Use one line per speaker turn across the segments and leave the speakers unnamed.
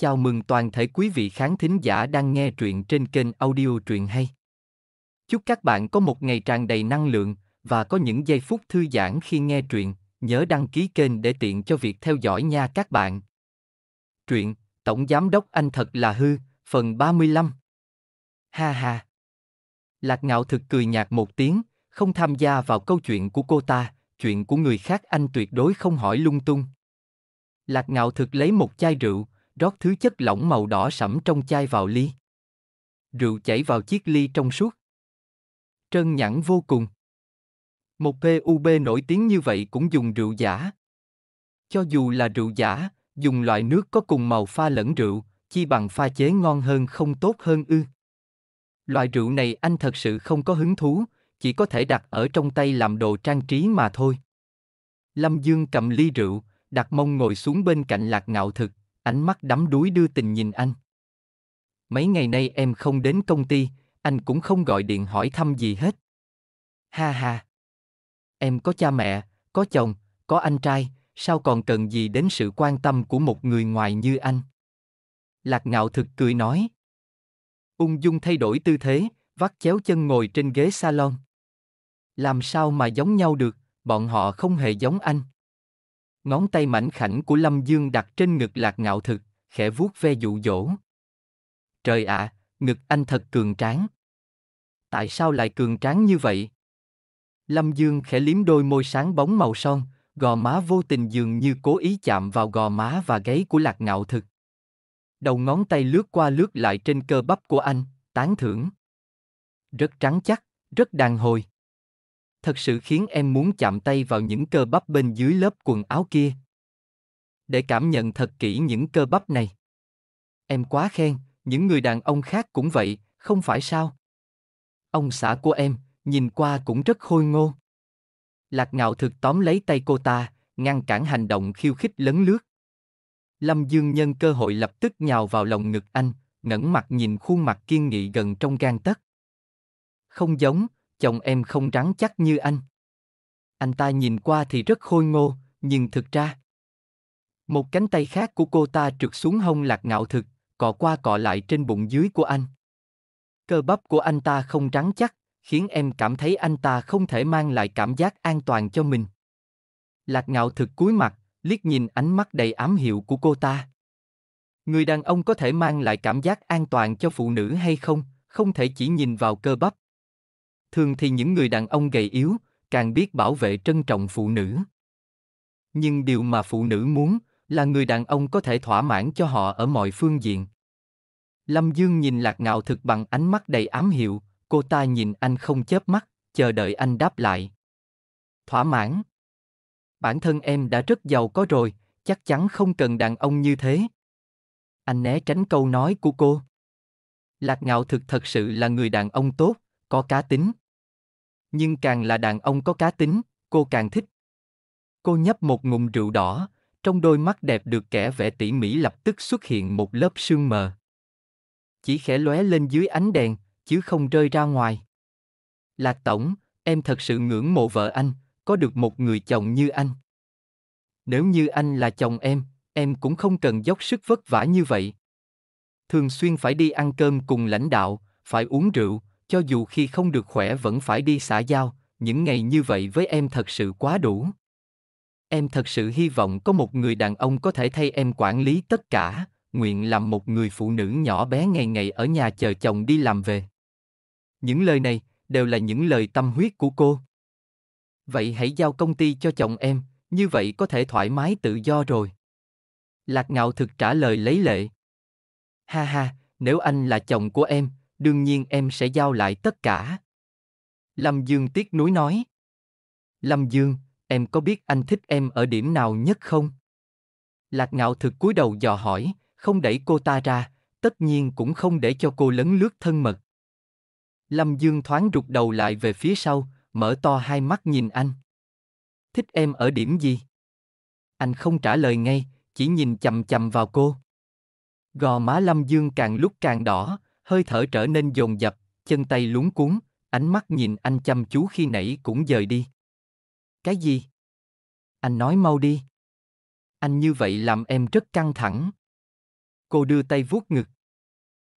Chào mừng toàn thể quý vị khán thính giả đang nghe truyện trên kênh audio truyện hay. Chúc các bạn có một ngày tràn đầy năng lượng và có những giây phút thư giãn khi nghe truyện. Nhớ đăng ký kênh để tiện cho việc theo dõi nha các bạn. Truyện Tổng Giám Đốc Anh Thật Là Hư, phần 35 Ha ha Lạc Ngạo thực cười nhạt một tiếng, không tham gia vào câu chuyện của cô ta, chuyện của người khác anh tuyệt đối không hỏi lung tung. Lạc Ngạo thực lấy một chai rượu, rót thứ chất lỏng màu đỏ sẫm trong chai vào ly. Rượu chảy vào chiếc ly trong suốt. Trơn nhẵn vô cùng. Một PUB nổi tiếng như vậy cũng dùng rượu giả. Cho dù là rượu giả, dùng loại nước có cùng màu pha lẫn rượu, chi bằng pha chế ngon hơn không tốt hơn ư. Loại rượu này anh thật sự không có hứng thú, chỉ có thể đặt ở trong tay làm đồ trang trí mà thôi. Lâm Dương cầm ly rượu, đặt mông ngồi xuống bên cạnh lạc ngạo thực, ánh mắt đắm đuối đưa tình nhìn anh. Mấy ngày nay em không đến công ty, anh cũng không gọi điện hỏi thăm gì hết. Ha ha. Em có cha mẹ, có chồng, có anh trai, sao còn cần gì đến sự quan tâm của một người ngoài như anh? Lạc ngạo thực cười nói. Ung dung thay đổi tư thế, vắt chéo chân ngồi trên ghế salon. Làm sao mà giống nhau được, bọn họ không hề giống anh. Ngón tay mảnh khảnh của Lâm Dương đặt trên ngực lạc ngạo thực, khẽ vuốt ve dụ dỗ. Trời ạ, à, ngực anh thật cường tráng. Tại sao lại cường tráng như vậy? Lâm Dương khẽ liếm đôi môi sáng bóng màu son, gò má vô tình dường như cố ý chạm vào gò má và gáy của lạc ngạo thực. Đầu ngón tay lướt qua lướt lại trên cơ bắp của anh, tán thưởng. Rất trắng chắc, rất đàn hồi thật sự khiến em muốn chạm tay vào những cơ bắp bên dưới lớp quần áo kia. Để cảm nhận thật kỹ những cơ bắp này. Em quá khen, những người đàn ông khác cũng vậy, không phải sao? Ông xã của em, nhìn qua cũng rất khôi ngô. Lạc ngạo thực tóm lấy tay cô ta, ngăn cản hành động khiêu khích lấn lướt. Lâm Dương nhân cơ hội lập tức nhào vào lòng ngực anh, ngẩng mặt nhìn khuôn mặt kiên nghị gần trong gan tất Không giống, chồng em không rắn chắc như anh. Anh ta nhìn qua thì rất khôi ngô, nhưng thực ra... Một cánh tay khác của cô ta trượt xuống hông lạc ngạo thực, cọ qua cọ lại trên bụng dưới của anh. Cơ bắp của anh ta không rắn chắc, khiến em cảm thấy anh ta không thể mang lại cảm giác an toàn cho mình. Lạc ngạo thực cúi mặt, liếc nhìn ánh mắt đầy ám hiệu của cô ta. Người đàn ông có thể mang lại cảm giác an toàn cho phụ nữ hay không, không thể chỉ nhìn vào cơ bắp, thường thì những người đàn ông gầy yếu càng biết bảo vệ trân trọng phụ nữ nhưng điều mà phụ nữ muốn là người đàn ông có thể thỏa mãn cho họ ở mọi phương diện lâm dương nhìn lạc ngạo thực bằng ánh mắt đầy ám hiệu cô ta nhìn anh không chớp mắt chờ đợi anh đáp lại thỏa mãn bản thân em đã rất giàu có rồi chắc chắn không cần đàn ông như thế anh né tránh câu nói của cô lạc ngạo thực thật sự là người đàn ông tốt có cá tính. Nhưng càng là đàn ông có cá tính, cô càng thích. Cô nhấp một ngụm rượu đỏ, trong đôi mắt đẹp được kẻ vẽ tỉ mỉ lập tức xuất hiện một lớp sương mờ. Chỉ khẽ lóe lên dưới ánh đèn, chứ không rơi ra ngoài. Lạc Tổng, em thật sự ngưỡng mộ vợ anh, có được một người chồng như anh. Nếu như anh là chồng em, em cũng không cần dốc sức vất vả như vậy. Thường xuyên phải đi ăn cơm cùng lãnh đạo, phải uống rượu, cho dù khi không được khỏe vẫn phải đi xã giao, những ngày như vậy với em thật sự quá đủ. Em thật sự hy vọng có một người đàn ông có thể thay em quản lý tất cả, nguyện làm một người phụ nữ nhỏ bé ngày ngày ở nhà chờ chồng đi làm về. Những lời này đều là những lời tâm huyết của cô. Vậy hãy giao công ty cho chồng em, như vậy có thể thoải mái tự do rồi. Lạc Ngạo thực trả lời lấy lệ. Ha ha, nếu anh là chồng của em, đương nhiên em sẽ giao lại tất cả. Lâm Dương tiếc nuối nói. Lâm Dương, em có biết anh thích em ở điểm nào nhất không? Lạc ngạo thực cúi đầu dò hỏi, không đẩy cô ta ra, tất nhiên cũng không để cho cô lấn lướt thân mật. Lâm Dương thoáng rụt đầu lại về phía sau, mở to hai mắt nhìn anh. Thích em ở điểm gì? Anh không trả lời ngay, chỉ nhìn chầm chầm vào cô. Gò má Lâm Dương càng lúc càng đỏ, hơi thở trở nên dồn dập, chân tay luống cuốn, ánh mắt nhìn anh chăm chú khi nãy cũng dời đi. Cái gì? Anh nói mau đi. Anh như vậy làm em rất căng thẳng. Cô đưa tay vuốt ngực.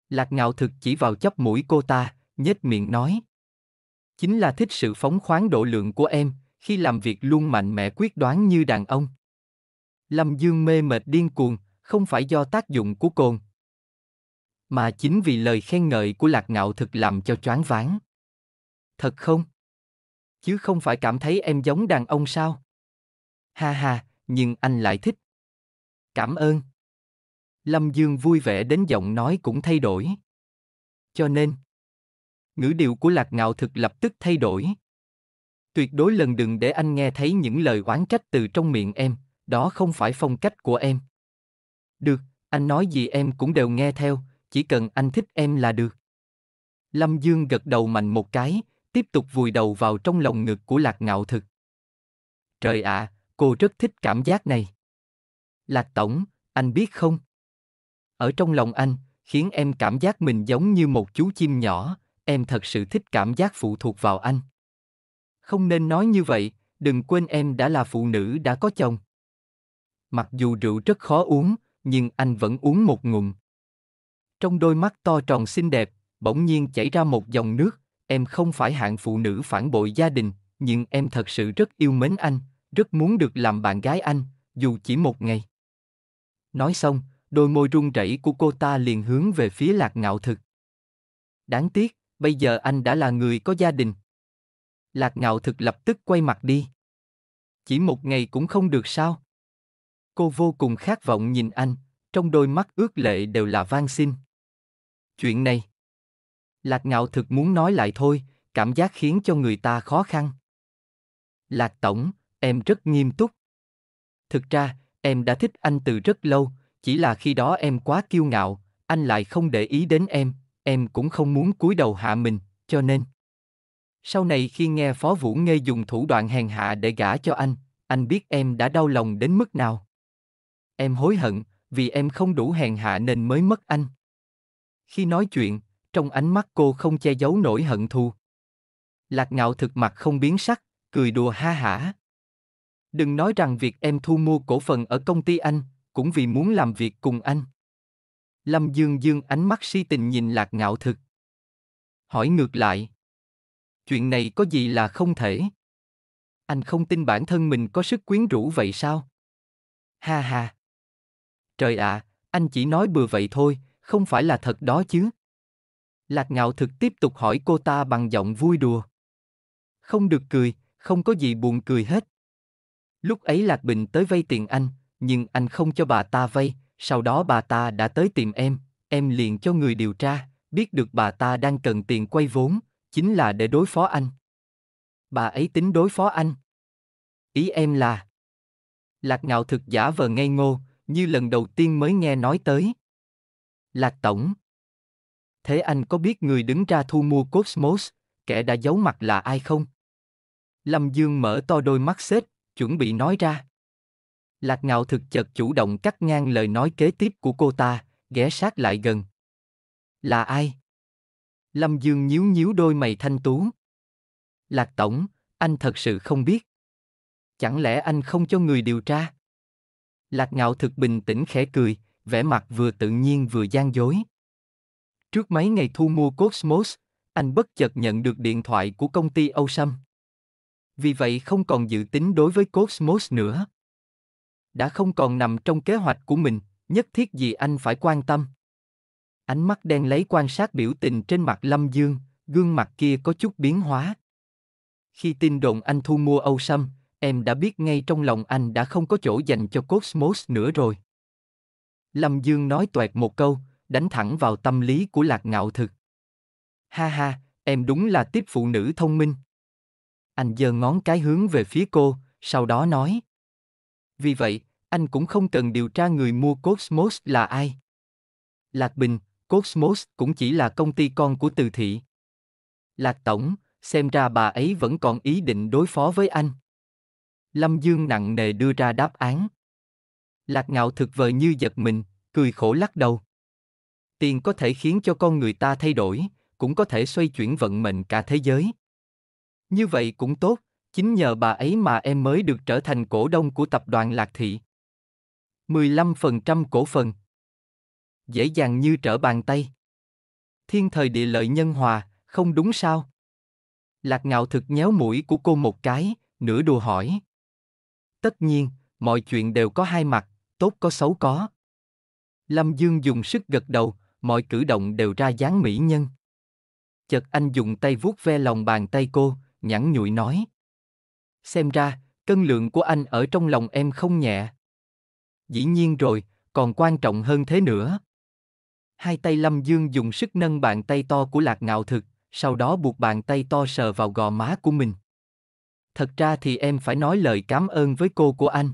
Lạc ngạo thực chỉ vào chóp mũi cô ta, nhếch miệng nói. Chính là thích sự phóng khoáng độ lượng của em, khi làm việc luôn mạnh mẽ quyết đoán như đàn ông. Lâm Dương mê mệt điên cuồng, không phải do tác dụng của cồn, mà chính vì lời khen ngợi của lạc ngạo thực làm cho choáng váng. Thật không? Chứ không phải cảm thấy em giống đàn ông sao? Ha ha, nhưng anh lại thích. Cảm ơn. Lâm Dương vui vẻ đến giọng nói cũng thay đổi. Cho nên, ngữ điệu của lạc ngạo thực lập tức thay đổi. Tuyệt đối lần đừng để anh nghe thấy những lời oán trách từ trong miệng em, đó không phải phong cách của em. Được, anh nói gì em cũng đều nghe theo, chỉ cần anh thích em là được. Lâm Dương gật đầu mạnh một cái, tiếp tục vùi đầu vào trong lòng ngực của lạc ngạo thực. Trời ạ, à, cô rất thích cảm giác này. Lạc Tổng, anh biết không? Ở trong lòng anh, khiến em cảm giác mình giống như một chú chim nhỏ, em thật sự thích cảm giác phụ thuộc vào anh. Không nên nói như vậy, đừng quên em đã là phụ nữ đã có chồng. Mặc dù rượu rất khó uống, nhưng anh vẫn uống một ngụm. Trong đôi mắt to tròn xinh đẹp, bỗng nhiên chảy ra một dòng nước, em không phải hạng phụ nữ phản bội gia đình, nhưng em thật sự rất yêu mến anh, rất muốn được làm bạn gái anh, dù chỉ một ngày. Nói xong, đôi môi run rẩy của cô ta liền hướng về phía lạc ngạo thực. Đáng tiếc, bây giờ anh đã là người có gia đình. Lạc ngạo thực lập tức quay mặt đi. Chỉ một ngày cũng không được sao. Cô vô cùng khát vọng nhìn anh, trong đôi mắt ướt lệ đều là van xin. Chuyện này. Lạc ngạo thực muốn nói lại thôi, cảm giác khiến cho người ta khó khăn. Lạc tổng, em rất nghiêm túc. Thực ra, em đã thích anh từ rất lâu, chỉ là khi đó em quá kiêu ngạo, anh lại không để ý đến em, em cũng không muốn cúi đầu hạ mình, cho nên. Sau này khi nghe Phó Vũ ngây dùng thủ đoạn hèn hạ để gả cho anh, anh biết em đã đau lòng đến mức nào. Em hối hận, vì em không đủ hèn hạ nên mới mất anh. Khi nói chuyện, trong ánh mắt cô không che giấu nỗi hận thù. Lạc ngạo thực mặt không biến sắc, cười đùa ha hả. Đừng nói rằng việc em thu mua cổ phần ở công ty anh, cũng vì muốn làm việc cùng anh. Lâm Dương Dương ánh mắt si tình nhìn lạc ngạo thực. Hỏi ngược lại. Chuyện này có gì là không thể? Anh không tin bản thân mình có sức quyến rũ vậy sao? Ha ha. Trời ạ, à, anh chỉ nói bừa vậy thôi, không phải là thật đó chứ? Lạc ngạo thực tiếp tục hỏi cô ta bằng giọng vui đùa. Không được cười, không có gì buồn cười hết. Lúc ấy Lạc Bình tới vay tiền anh, nhưng anh không cho bà ta vay, sau đó bà ta đã tới tìm em, em liền cho người điều tra, biết được bà ta đang cần tiền quay vốn, chính là để đối phó anh. Bà ấy tính đối phó anh. Ý em là... Lạc ngạo thực giả vờ ngây ngô, như lần đầu tiên mới nghe nói tới. Lạc Tổng. Thế anh có biết người đứng ra thu mua Cosmos, kẻ đã giấu mặt là ai không? Lâm Dương mở to đôi mắt xếp, chuẩn bị nói ra. Lạc Ngạo thực chợt chủ động cắt ngang lời nói kế tiếp của cô ta, ghé sát lại gần. Là ai? Lâm Dương nhíu nhíu đôi mày thanh tú. Lạc Tổng, anh thật sự không biết. Chẳng lẽ anh không cho người điều tra? Lạc Ngạo thực bình tĩnh khẽ cười, vẻ mặt vừa tự nhiên vừa gian dối. Trước mấy ngày thu mua Cosmos, anh bất chợt nhận được điện thoại của công ty Âu Sâm. Vì vậy không còn dự tính đối với Cosmos nữa. Đã không còn nằm trong kế hoạch của mình, nhất thiết gì anh phải quan tâm. Ánh mắt đen lấy quan sát biểu tình trên mặt Lâm Dương, gương mặt kia có chút biến hóa. Khi tin đồn anh thu mua Âu Sâm, em đã biết ngay trong lòng anh đã không có chỗ dành cho Cosmos nữa rồi. Lâm Dương nói toẹt một câu, đánh thẳng vào tâm lý của lạc ngạo thực. Ha ha, em đúng là tiếp phụ nữ thông minh. Anh giơ ngón cái hướng về phía cô, sau đó nói. Vì vậy, anh cũng không cần điều tra người mua Cosmos là ai. Lạc Bình, Cosmos cũng chỉ là công ty con của Từ Thị. Lạc Tổng, xem ra bà ấy vẫn còn ý định đối phó với anh. Lâm Dương nặng nề đưa ra đáp án. Lạc ngạo thực vờ như giật mình, cười khổ lắc đầu. Tiền có thể khiến cho con người ta thay đổi, cũng có thể xoay chuyển vận mệnh cả thế giới. Như vậy cũng tốt, chính nhờ bà ấy mà em mới được trở thành cổ đông của tập đoàn Lạc Thị. 15% cổ phần. Dễ dàng như trở bàn tay. Thiên thời địa lợi nhân hòa, không đúng sao? Lạc ngạo thực nhéo mũi của cô một cái, nửa đùa hỏi. Tất nhiên, mọi chuyện đều có hai mặt tốt có xấu có. Lâm Dương dùng sức gật đầu, mọi cử động đều ra dáng mỹ nhân. Chợt anh dùng tay vuốt ve lòng bàn tay cô, nhẵn nhụi nói. Xem ra, cân lượng của anh ở trong lòng em không nhẹ. Dĩ nhiên rồi, còn quan trọng hơn thế nữa. Hai tay Lâm Dương dùng sức nâng bàn tay to của Lạc Ngạo Thực, sau đó buộc bàn tay to sờ vào gò má của mình. Thật ra thì em phải nói lời cảm ơn với cô của anh.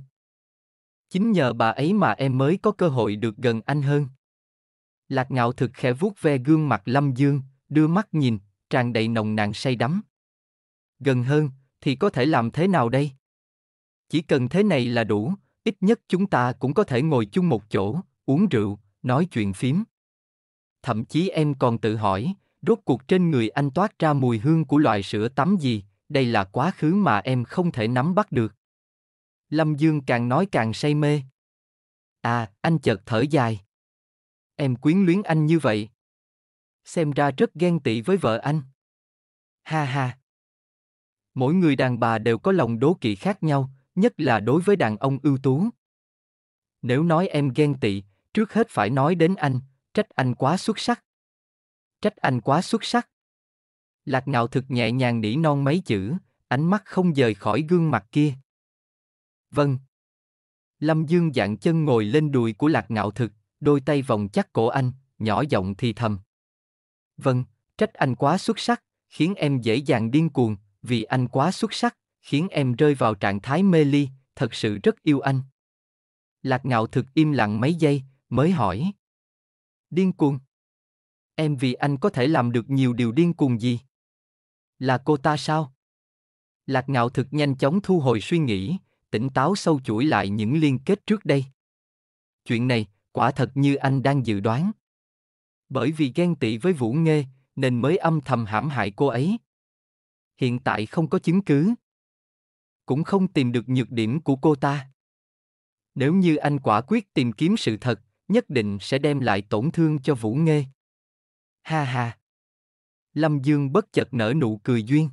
Chính nhờ bà ấy mà em mới có cơ hội được gần anh hơn. Lạc ngạo thực khẽ vuốt ve gương mặt Lâm Dương, đưa mắt nhìn, tràn đầy nồng nàn say đắm. Gần hơn, thì có thể làm thế nào đây? Chỉ cần thế này là đủ, ít nhất chúng ta cũng có thể ngồi chung một chỗ, uống rượu, nói chuyện phím. Thậm chí em còn tự hỏi, rốt cuộc trên người anh toát ra mùi hương của loại sữa tắm gì, đây là quá khứ mà em không thể nắm bắt được. Lâm Dương càng nói càng say mê. À, anh chợt thở dài. Em quyến luyến anh như vậy. Xem ra rất ghen tị với vợ anh. Ha ha. Mỗi người đàn bà đều có lòng đố kỵ khác nhau, nhất là đối với đàn ông ưu tú. Nếu nói em ghen tị, trước hết phải nói đến anh, trách anh quá xuất sắc. Trách anh quá xuất sắc. Lạc ngạo thực nhẹ nhàng nỉ non mấy chữ, ánh mắt không rời khỏi gương mặt kia. Vâng. Lâm Dương dạng chân ngồi lên đùi của lạc ngạo thực, đôi tay vòng chắc cổ anh, nhỏ giọng thì thầm. Vâng, trách anh quá xuất sắc, khiến em dễ dàng điên cuồng, vì anh quá xuất sắc, khiến em rơi vào trạng thái mê ly, thật sự rất yêu anh. Lạc ngạo thực im lặng mấy giây, mới hỏi. Điên cuồng? Em vì anh có thể làm được nhiều điều điên cuồng gì? Là cô ta sao? Lạc ngạo thực nhanh chóng thu hồi suy nghĩ, tỉnh táo sâu chuỗi lại những liên kết trước đây. Chuyện này, quả thật như anh đang dự đoán. Bởi vì ghen tị với Vũ Nghê, nên mới âm thầm hãm hại cô ấy. Hiện tại không có chứng cứ. Cũng không tìm được nhược điểm của cô ta. Nếu như anh quả quyết tìm kiếm sự thật, nhất định sẽ đem lại tổn thương cho Vũ Nghê. Ha ha. Lâm Dương bất chợt nở nụ cười duyên.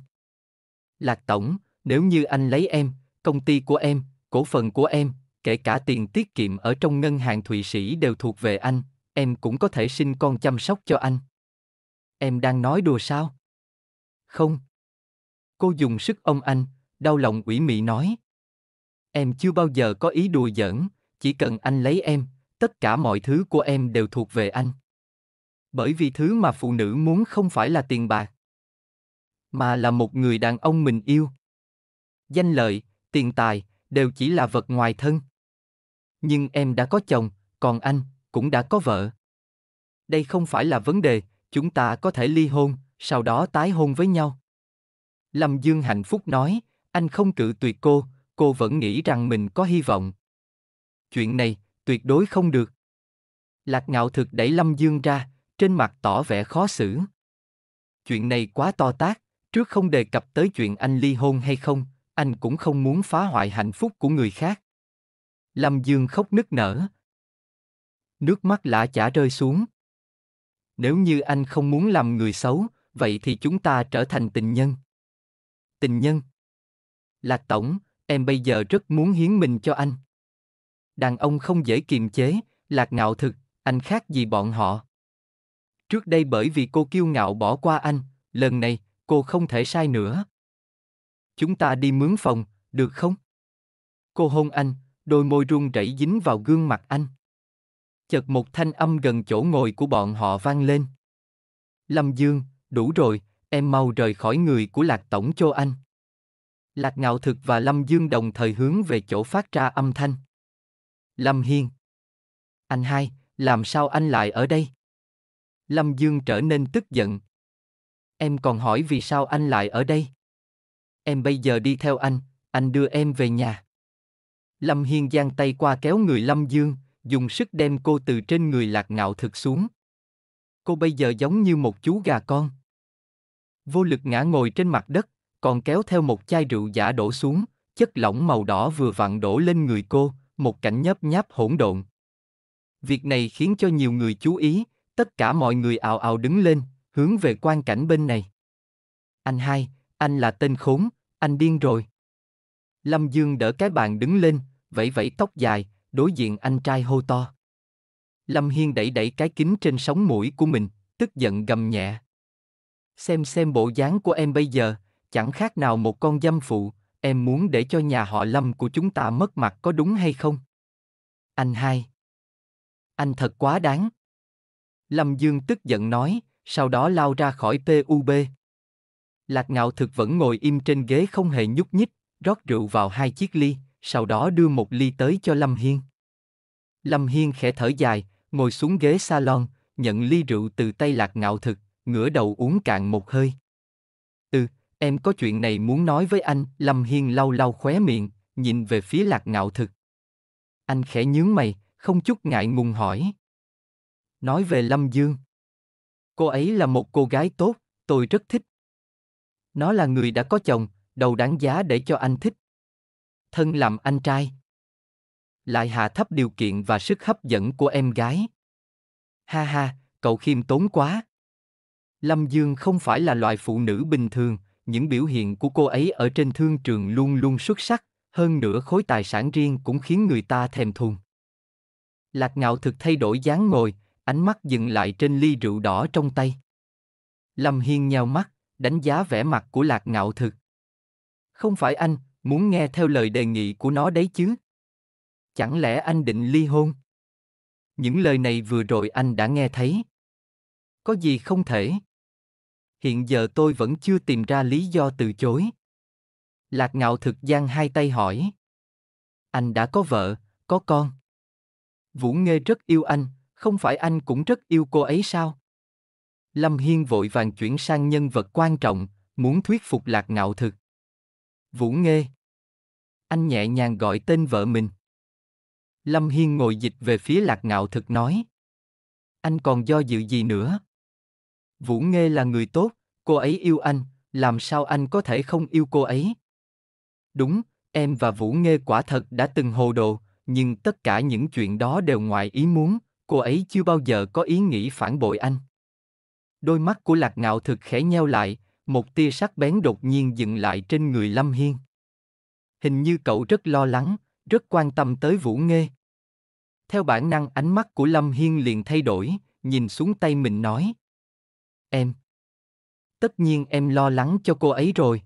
Lạc Tổng, nếu như anh lấy em, công ty của em, cổ phần của em, kể cả tiền tiết kiệm ở trong ngân hàng Thụy Sĩ đều thuộc về anh, em cũng có thể sinh con chăm sóc cho anh. Em đang nói đùa sao? Không. Cô dùng sức ông anh, đau lòng ủy mị nói. Em chưa bao giờ có ý đùa giỡn, chỉ cần anh lấy em, tất cả mọi thứ của em đều thuộc về anh. Bởi vì thứ mà phụ nữ muốn không phải là tiền bạc, mà là một người đàn ông mình yêu. Danh lợi, tiền tài đều chỉ là vật ngoài thân nhưng em đã có chồng còn anh cũng đã có vợ đây không phải là vấn đề chúng ta có thể ly hôn sau đó tái hôn với nhau lâm dương hạnh phúc nói anh không cự tuyệt cô cô vẫn nghĩ rằng mình có hy vọng chuyện này tuyệt đối không được lạc ngạo thực đẩy lâm dương ra trên mặt tỏ vẻ khó xử chuyện này quá to tác trước không đề cập tới chuyện anh ly hôn hay không anh cũng không muốn phá hoại hạnh phúc của người khác. Lâm Dương khóc nức nở. Nước mắt lã chả rơi xuống. Nếu như anh không muốn làm người xấu, vậy thì chúng ta trở thành tình nhân. Tình nhân. Lạc Tổng, em bây giờ rất muốn hiến mình cho anh. Đàn ông không dễ kiềm chế, lạc ngạo thực, anh khác gì bọn họ. Trước đây bởi vì cô kiêu ngạo bỏ qua anh, lần này, cô không thể sai nữa chúng ta đi mướn phòng, được không? Cô hôn anh, đôi môi run rẩy dính vào gương mặt anh. Chợt một thanh âm gần chỗ ngồi của bọn họ vang lên. Lâm Dương, đủ rồi, em mau rời khỏi người của Lạc Tổng cho anh. Lạc Ngạo Thực và Lâm Dương đồng thời hướng về chỗ phát ra âm thanh. Lâm Hiên. Anh hai, làm sao anh lại ở đây? Lâm Dương trở nên tức giận. Em còn hỏi vì sao anh lại ở đây? em bây giờ đi theo anh, anh đưa em về nhà. Lâm Hiên giang tay qua kéo người Lâm Dương, dùng sức đem cô từ trên người lạc ngạo thực xuống. Cô bây giờ giống như một chú gà con. Vô lực ngã ngồi trên mặt đất, còn kéo theo một chai rượu giả đổ xuống, chất lỏng màu đỏ vừa vặn đổ lên người cô, một cảnh nhấp nháp hỗn độn. Việc này khiến cho nhiều người chú ý, tất cả mọi người ào ào đứng lên, hướng về quan cảnh bên này. Anh hai, anh là tên khốn, anh điên rồi. Lâm Dương đỡ cái bàn đứng lên, vẫy vẫy tóc dài, đối diện anh trai hô to. Lâm Hiên đẩy đẩy cái kính trên sóng mũi của mình, tức giận gầm nhẹ. Xem xem bộ dáng của em bây giờ, chẳng khác nào một con dâm phụ, em muốn để cho nhà họ Lâm của chúng ta mất mặt có đúng hay không? Anh hai. Anh thật quá đáng. Lâm Dương tức giận nói, sau đó lao ra khỏi PUB. Lạc ngạo thực vẫn ngồi im trên ghế không hề nhúc nhích, rót rượu vào hai chiếc ly, sau đó đưa một ly tới cho Lâm Hiên. Lâm Hiên khẽ thở dài, ngồi xuống ghế salon, nhận ly rượu từ tay lạc ngạo thực, ngửa đầu uống cạn một hơi. Ừ, em có chuyện này muốn nói với anh, Lâm Hiên lau lau khóe miệng, nhìn về phía lạc ngạo thực. Anh khẽ nhướng mày, không chút ngại ngùng hỏi. Nói về Lâm Dương. Cô ấy là một cô gái tốt, tôi rất thích. Nó là người đã có chồng, đầu đáng giá để cho anh thích. Thân làm anh trai. Lại hạ thấp điều kiện và sức hấp dẫn của em gái. Ha ha, cậu khiêm tốn quá. Lâm Dương không phải là loại phụ nữ bình thường, những biểu hiện của cô ấy ở trên thương trường luôn luôn xuất sắc, hơn nữa khối tài sản riêng cũng khiến người ta thèm thuồng. Lạc ngạo thực thay đổi dáng ngồi, ánh mắt dừng lại trên ly rượu đỏ trong tay. Lâm Hiên nhào mắt, đánh giá vẻ mặt của lạc ngạo thực. Không phải anh, muốn nghe theo lời đề nghị của nó đấy chứ. Chẳng lẽ anh định ly hôn? Những lời này vừa rồi anh đã nghe thấy. Có gì không thể? Hiện giờ tôi vẫn chưa tìm ra lý do từ chối. Lạc ngạo thực giang hai tay hỏi. Anh đã có vợ, có con. Vũ Nghê rất yêu anh, không phải anh cũng rất yêu cô ấy sao? Lâm Hiên vội vàng chuyển sang nhân vật quan trọng, muốn thuyết phục lạc ngạo thực. Vũ Nghê. Anh nhẹ nhàng gọi tên vợ mình. Lâm Hiên ngồi dịch về phía lạc ngạo thực nói. Anh còn do dự gì nữa? Vũ Nghê là người tốt, cô ấy yêu anh, làm sao anh có thể không yêu cô ấy? Đúng, em và Vũ Nghê quả thật đã từng hồ đồ, nhưng tất cả những chuyện đó đều ngoài ý muốn, cô ấy chưa bao giờ có ý nghĩ phản bội anh. Đôi mắt của lạc ngạo thực khẽ nheo lại, một tia sắc bén đột nhiên dừng lại trên người Lâm Hiên. Hình như cậu rất lo lắng, rất quan tâm tới Vũ Nghê. Theo bản năng ánh mắt của Lâm Hiên liền thay đổi, nhìn xuống tay mình nói. Em. Tất nhiên em lo lắng cho cô ấy rồi.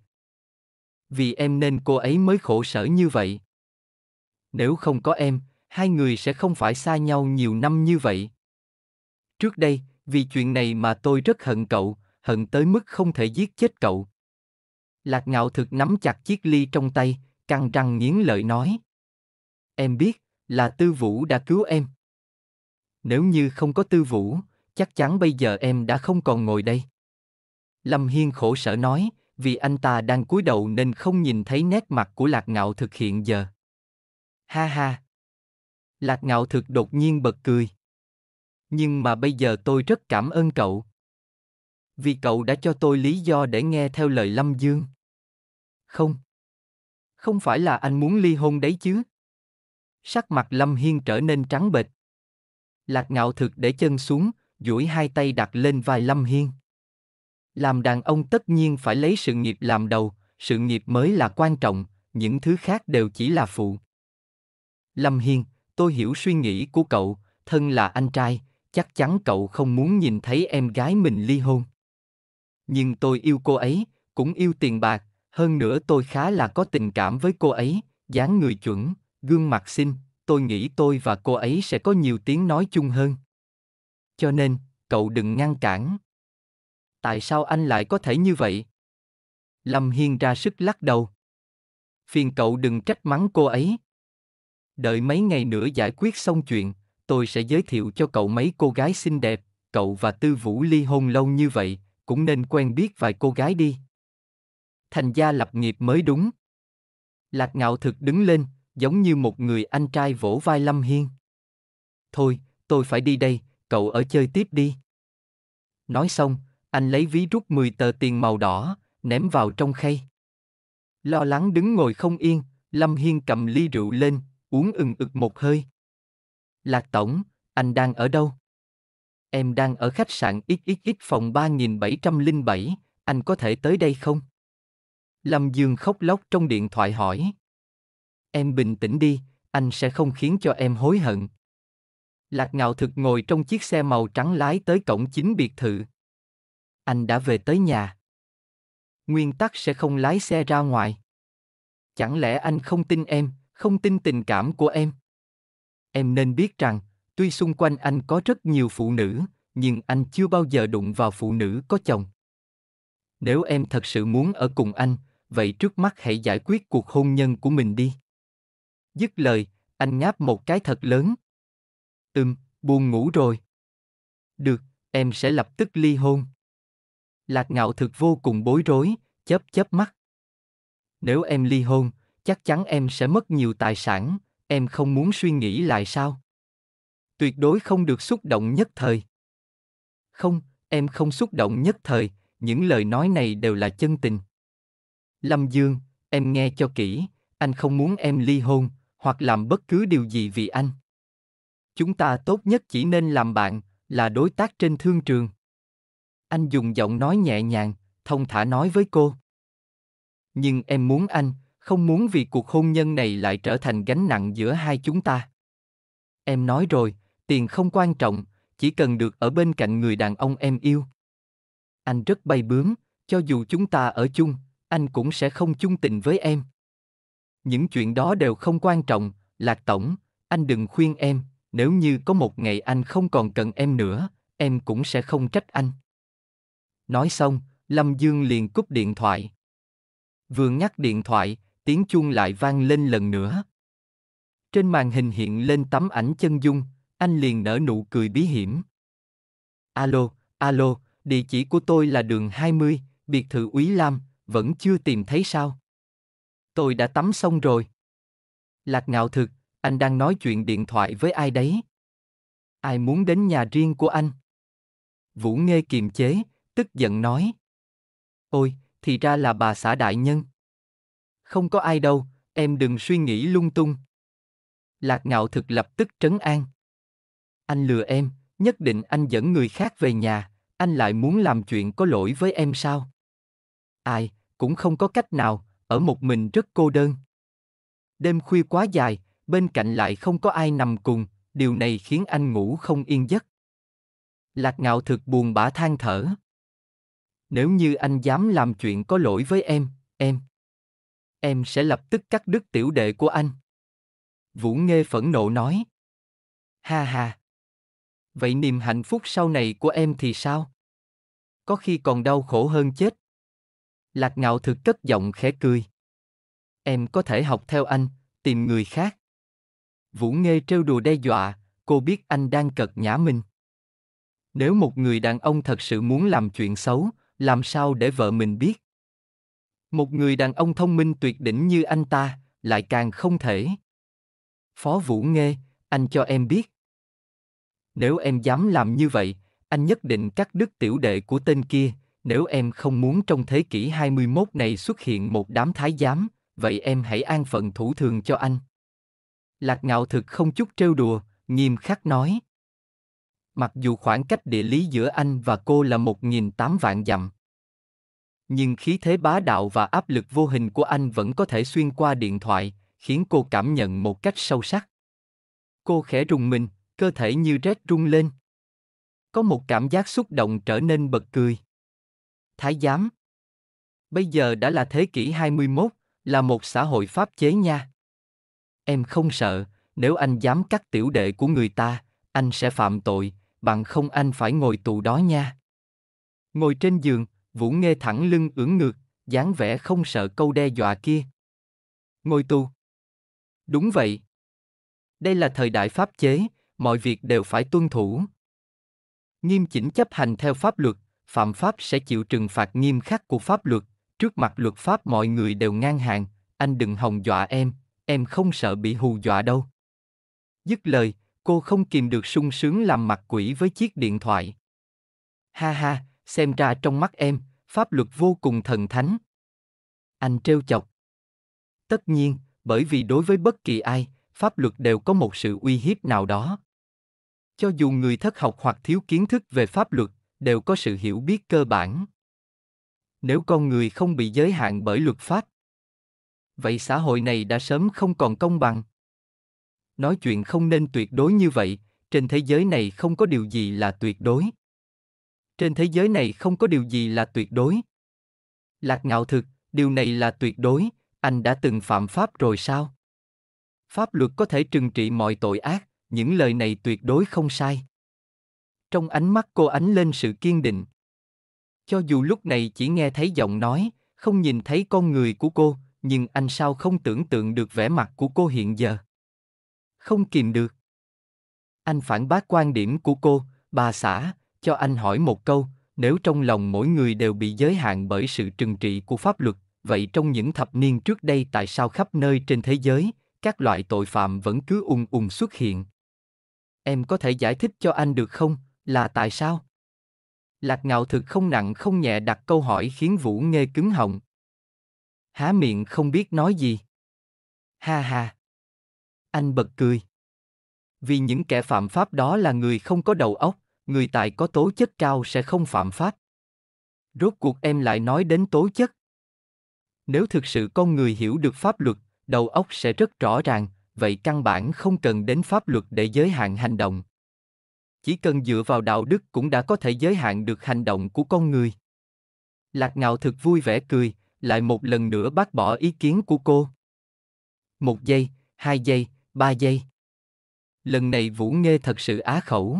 Vì em nên cô ấy mới khổ sở như vậy. Nếu không có em, hai người sẽ không phải xa nhau nhiều năm như vậy. Trước đây, vì chuyện này mà tôi rất hận cậu, hận tới mức không thể giết chết cậu. Lạc ngạo thực nắm chặt chiếc ly trong tay, căng răng nghiến lợi nói. Em biết, là tư vũ đã cứu em. Nếu như không có tư vũ, chắc chắn bây giờ em đã không còn ngồi đây. Lâm Hiên khổ sở nói, vì anh ta đang cúi đầu nên không nhìn thấy nét mặt của lạc ngạo thực hiện giờ. Ha ha! Lạc ngạo thực đột nhiên bật cười nhưng mà bây giờ tôi rất cảm ơn cậu vì cậu đã cho tôi lý do để nghe theo lời lâm dương không không phải là anh muốn ly hôn đấy chứ sắc mặt lâm hiên trở nên trắng bệch lạc ngạo thực để chân xuống duỗi hai tay đặt lên vai lâm hiên làm đàn ông tất nhiên phải lấy sự nghiệp làm đầu sự nghiệp mới là quan trọng những thứ khác đều chỉ là phụ lâm hiên tôi hiểu suy nghĩ của cậu thân là anh trai chắc chắn cậu không muốn nhìn thấy em gái mình ly hôn. Nhưng tôi yêu cô ấy, cũng yêu tiền bạc, hơn nữa tôi khá là có tình cảm với cô ấy, dáng người chuẩn, gương mặt xinh, tôi nghĩ tôi và cô ấy sẽ có nhiều tiếng nói chung hơn. Cho nên, cậu đừng ngăn cản. Tại sao anh lại có thể như vậy? Lâm Hiên ra sức lắc đầu. Phiền cậu đừng trách mắng cô ấy. Đợi mấy ngày nữa giải quyết xong chuyện, tôi sẽ giới thiệu cho cậu mấy cô gái xinh đẹp, cậu và Tư Vũ ly hôn lâu như vậy, cũng nên quen biết vài cô gái đi. Thành gia lập nghiệp mới đúng. Lạc ngạo thực đứng lên, giống như một người anh trai vỗ vai Lâm Hiên. Thôi, tôi phải đi đây, cậu ở chơi tiếp đi. Nói xong, anh lấy ví rút 10 tờ tiền màu đỏ, ném vào trong khay. Lo lắng đứng ngồi không yên, Lâm Hiên cầm ly rượu lên, uống ừng ực một hơi. Lạc Tổng, anh đang ở đâu? Em đang ở khách sạn XXX phòng 3707, anh có thể tới đây không? Lâm Dương khóc lóc trong điện thoại hỏi. Em bình tĩnh đi, anh sẽ không khiến cho em hối hận. Lạc Ngạo Thực ngồi trong chiếc xe màu trắng lái tới cổng chính biệt thự. Anh đã về tới nhà. Nguyên tắc sẽ không lái xe ra ngoài. Chẳng lẽ anh không tin em, không tin tình cảm của em? em nên biết rằng tuy xung quanh anh có rất nhiều phụ nữ nhưng anh chưa bao giờ đụng vào phụ nữ có chồng nếu em thật sự muốn ở cùng anh vậy trước mắt hãy giải quyết cuộc hôn nhân của mình đi dứt lời anh ngáp một cái thật lớn ừm buồn ngủ rồi được em sẽ lập tức ly hôn lạc ngạo thực vô cùng bối rối chớp chớp mắt nếu em ly hôn chắc chắn em sẽ mất nhiều tài sản Em không muốn suy nghĩ lại sao? Tuyệt đối không được xúc động nhất thời. Không, em không xúc động nhất thời, những lời nói này đều là chân tình. Lâm Dương, em nghe cho kỹ, anh không muốn em ly hôn, hoặc làm bất cứ điều gì vì anh. Chúng ta tốt nhất chỉ nên làm bạn, là đối tác trên thương trường. Anh dùng giọng nói nhẹ nhàng, thông thả nói với cô. Nhưng em muốn anh, không muốn vì cuộc hôn nhân này lại trở thành gánh nặng giữa hai chúng ta. Em nói rồi, tiền không quan trọng, chỉ cần được ở bên cạnh người đàn ông em yêu. Anh rất bay bướm, cho dù chúng ta ở chung, anh cũng sẽ không chung tình với em. Những chuyện đó đều không quan trọng, Lạc Tổng, anh đừng khuyên em, nếu như có một ngày anh không còn cần em nữa, em cũng sẽ không trách anh. Nói xong, Lâm Dương liền cúp điện thoại. Vừa ngắt điện thoại, tiếng chuông lại vang lên lần nữa. Trên màn hình hiện lên tấm ảnh chân dung, anh liền nở nụ cười bí hiểm. Alo, alo, địa chỉ của tôi là đường 20, biệt thự Úy Lam, vẫn chưa tìm thấy sao? Tôi đã tắm xong rồi. Lạc ngạo thực, anh đang nói chuyện điện thoại với ai đấy? Ai muốn đến nhà riêng của anh? Vũ Nghê kiềm chế, tức giận nói. Ôi, thì ra là bà xã đại nhân không có ai đâu, em đừng suy nghĩ lung tung. Lạc ngạo thực lập tức trấn an. Anh lừa em, nhất định anh dẫn người khác về nhà, anh lại muốn làm chuyện có lỗi với em sao? Ai, cũng không có cách nào, ở một mình rất cô đơn. Đêm khuya quá dài, bên cạnh lại không có ai nằm cùng, điều này khiến anh ngủ không yên giấc. Lạc ngạo thực buồn bã than thở. Nếu như anh dám làm chuyện có lỗi với em, em em sẽ lập tức cắt đứt tiểu đệ của anh. Vũ Nghê phẫn nộ nói. Ha ha. Vậy niềm hạnh phúc sau này của em thì sao? Có khi còn đau khổ hơn chết. Lạc ngạo thực cất giọng khẽ cười. Em có thể học theo anh, tìm người khác. Vũ Nghê trêu đùa đe dọa, cô biết anh đang cật nhã mình. Nếu một người đàn ông thật sự muốn làm chuyện xấu, làm sao để vợ mình biết? Một người đàn ông thông minh tuyệt đỉnh như anh ta, lại càng không thể. Phó Vũ Nghê, anh cho em biết. Nếu em dám làm như vậy, anh nhất định cắt đứt tiểu đệ của tên kia, nếu em không muốn trong thế kỷ 21 này xuất hiện một đám thái giám, vậy em hãy an phận thủ thường cho anh. Lạc ngạo thực không chút trêu đùa, nghiêm khắc nói. Mặc dù khoảng cách địa lý giữa anh và cô là một nghìn tám vạn dặm, nhưng khí thế bá đạo và áp lực vô hình của anh vẫn có thể xuyên qua điện thoại, khiến cô cảm nhận một cách sâu sắc. Cô khẽ rùng mình, cơ thể như rét rung lên. Có một cảm giác xúc động trở nên bật cười. Thái giám. Bây giờ đã là thế kỷ 21, là một xã hội pháp chế nha. Em không sợ, nếu anh dám cắt tiểu đệ của người ta, anh sẽ phạm tội, bằng không anh phải ngồi tù đó nha. Ngồi trên giường, Vũ Nghê thẳng lưng ưỡn ngược, dáng vẻ không sợ câu đe dọa kia. Ngồi tu. Đúng vậy. Đây là thời đại pháp chế, mọi việc đều phải tuân thủ. Nghiêm chỉnh chấp hành theo pháp luật, phạm pháp sẽ chịu trừng phạt nghiêm khắc của pháp luật, trước mặt luật pháp mọi người đều ngang hàng, anh đừng hòng dọa em, em không sợ bị hù dọa đâu. Dứt lời, cô không kìm được sung sướng làm mặt quỷ với chiếc điện thoại. Ha ha, xem ra trong mắt em, pháp luật vô cùng thần thánh. Anh trêu chọc. Tất nhiên, bởi vì đối với bất kỳ ai, pháp luật đều có một sự uy hiếp nào đó. Cho dù người thất học hoặc thiếu kiến thức về pháp luật, đều có sự hiểu biết cơ bản. Nếu con người không bị giới hạn bởi luật pháp, vậy xã hội này đã sớm không còn công bằng. Nói chuyện không nên tuyệt đối như vậy, trên thế giới này không có điều gì là tuyệt đối trên thế giới này không có điều gì là tuyệt đối. Lạc ngạo thực, điều này là tuyệt đối, anh đã từng phạm pháp rồi sao? Pháp luật có thể trừng trị mọi tội ác, những lời này tuyệt đối không sai. Trong ánh mắt cô ánh lên sự kiên định. Cho dù lúc này chỉ nghe thấy giọng nói, không nhìn thấy con người của cô, nhưng anh sao không tưởng tượng được vẻ mặt của cô hiện giờ. Không kìm được. Anh phản bác quan điểm của cô, bà xã, cho anh hỏi một câu, nếu trong lòng mỗi người đều bị giới hạn bởi sự trừng trị của pháp luật, vậy trong những thập niên trước đây tại sao khắp nơi trên thế giới, các loại tội phạm vẫn cứ ung ung xuất hiện? Em có thể giải thích cho anh được không, là tại sao? Lạc ngạo thực không nặng không nhẹ đặt câu hỏi khiến Vũ nghe cứng họng. Há miệng không biết nói gì. Ha ha. Anh bật cười. Vì những kẻ phạm pháp đó là người không có đầu óc, người tài có tố chất cao sẽ không phạm pháp. Rốt cuộc em lại nói đến tố chất. Nếu thực sự con người hiểu được pháp luật, đầu óc sẽ rất rõ ràng, vậy căn bản không cần đến pháp luật để giới hạn hành động. Chỉ cần dựa vào đạo đức cũng đã có thể giới hạn được hành động của con người. Lạc Ngạo thực vui vẻ cười, lại một lần nữa bác bỏ ý kiến của cô. Một giây, hai giây, ba giây. Lần này Vũ Nghe thật sự á khẩu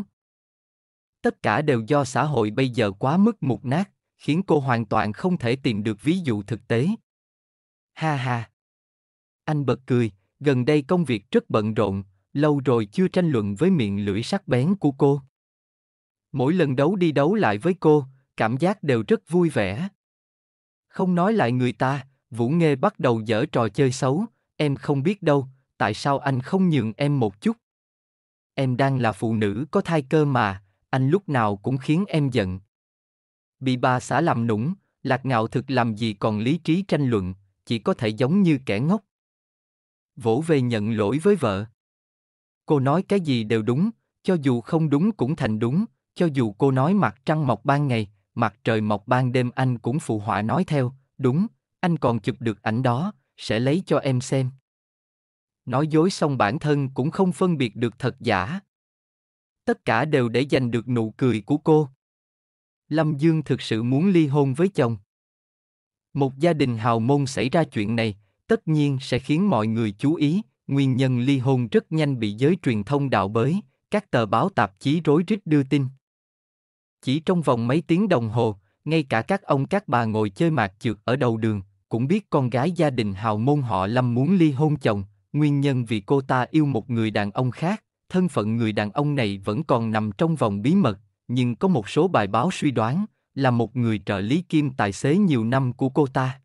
tất cả đều do xã hội bây giờ quá mức mục nát khiến cô hoàn toàn không thể tìm được ví dụ thực tế ha ha anh bật cười gần đây công việc rất bận rộn lâu rồi chưa tranh luận với miệng lưỡi sắc bén của cô mỗi lần đấu đi đấu lại với cô cảm giác đều rất vui vẻ không nói lại người ta vũ nghê bắt đầu dở trò chơi xấu em không biết đâu tại sao anh không nhường em một chút em đang là phụ nữ có thai cơ mà anh lúc nào cũng khiến em giận. Bị bà xã làm nũng, lạc ngạo thực làm gì còn lý trí tranh luận, chỉ có thể giống như kẻ ngốc. Vỗ về nhận lỗi với vợ. Cô nói cái gì đều đúng, cho dù không đúng cũng thành đúng, cho dù cô nói mặt trăng mọc ban ngày, mặt trời mọc ban đêm anh cũng phụ họa nói theo, đúng, anh còn chụp được ảnh đó, sẽ lấy cho em xem. Nói dối xong bản thân cũng không phân biệt được thật giả tất cả đều để giành được nụ cười của cô. Lâm Dương thực sự muốn ly hôn với chồng. Một gia đình hào môn xảy ra chuyện này, tất nhiên sẽ khiến mọi người chú ý, nguyên nhân ly hôn rất nhanh bị giới truyền thông đạo bới, các tờ báo tạp chí rối rít đưa tin. Chỉ trong vòng mấy tiếng đồng hồ, ngay cả các ông các bà ngồi chơi mạt trượt ở đầu đường, cũng biết con gái gia đình hào môn họ Lâm muốn ly hôn chồng, nguyên nhân vì cô ta yêu một người đàn ông khác, thân phận người đàn ông này vẫn còn nằm trong vòng bí mật, nhưng có một số bài báo suy đoán là một người trợ lý kim tài xế nhiều năm của cô ta.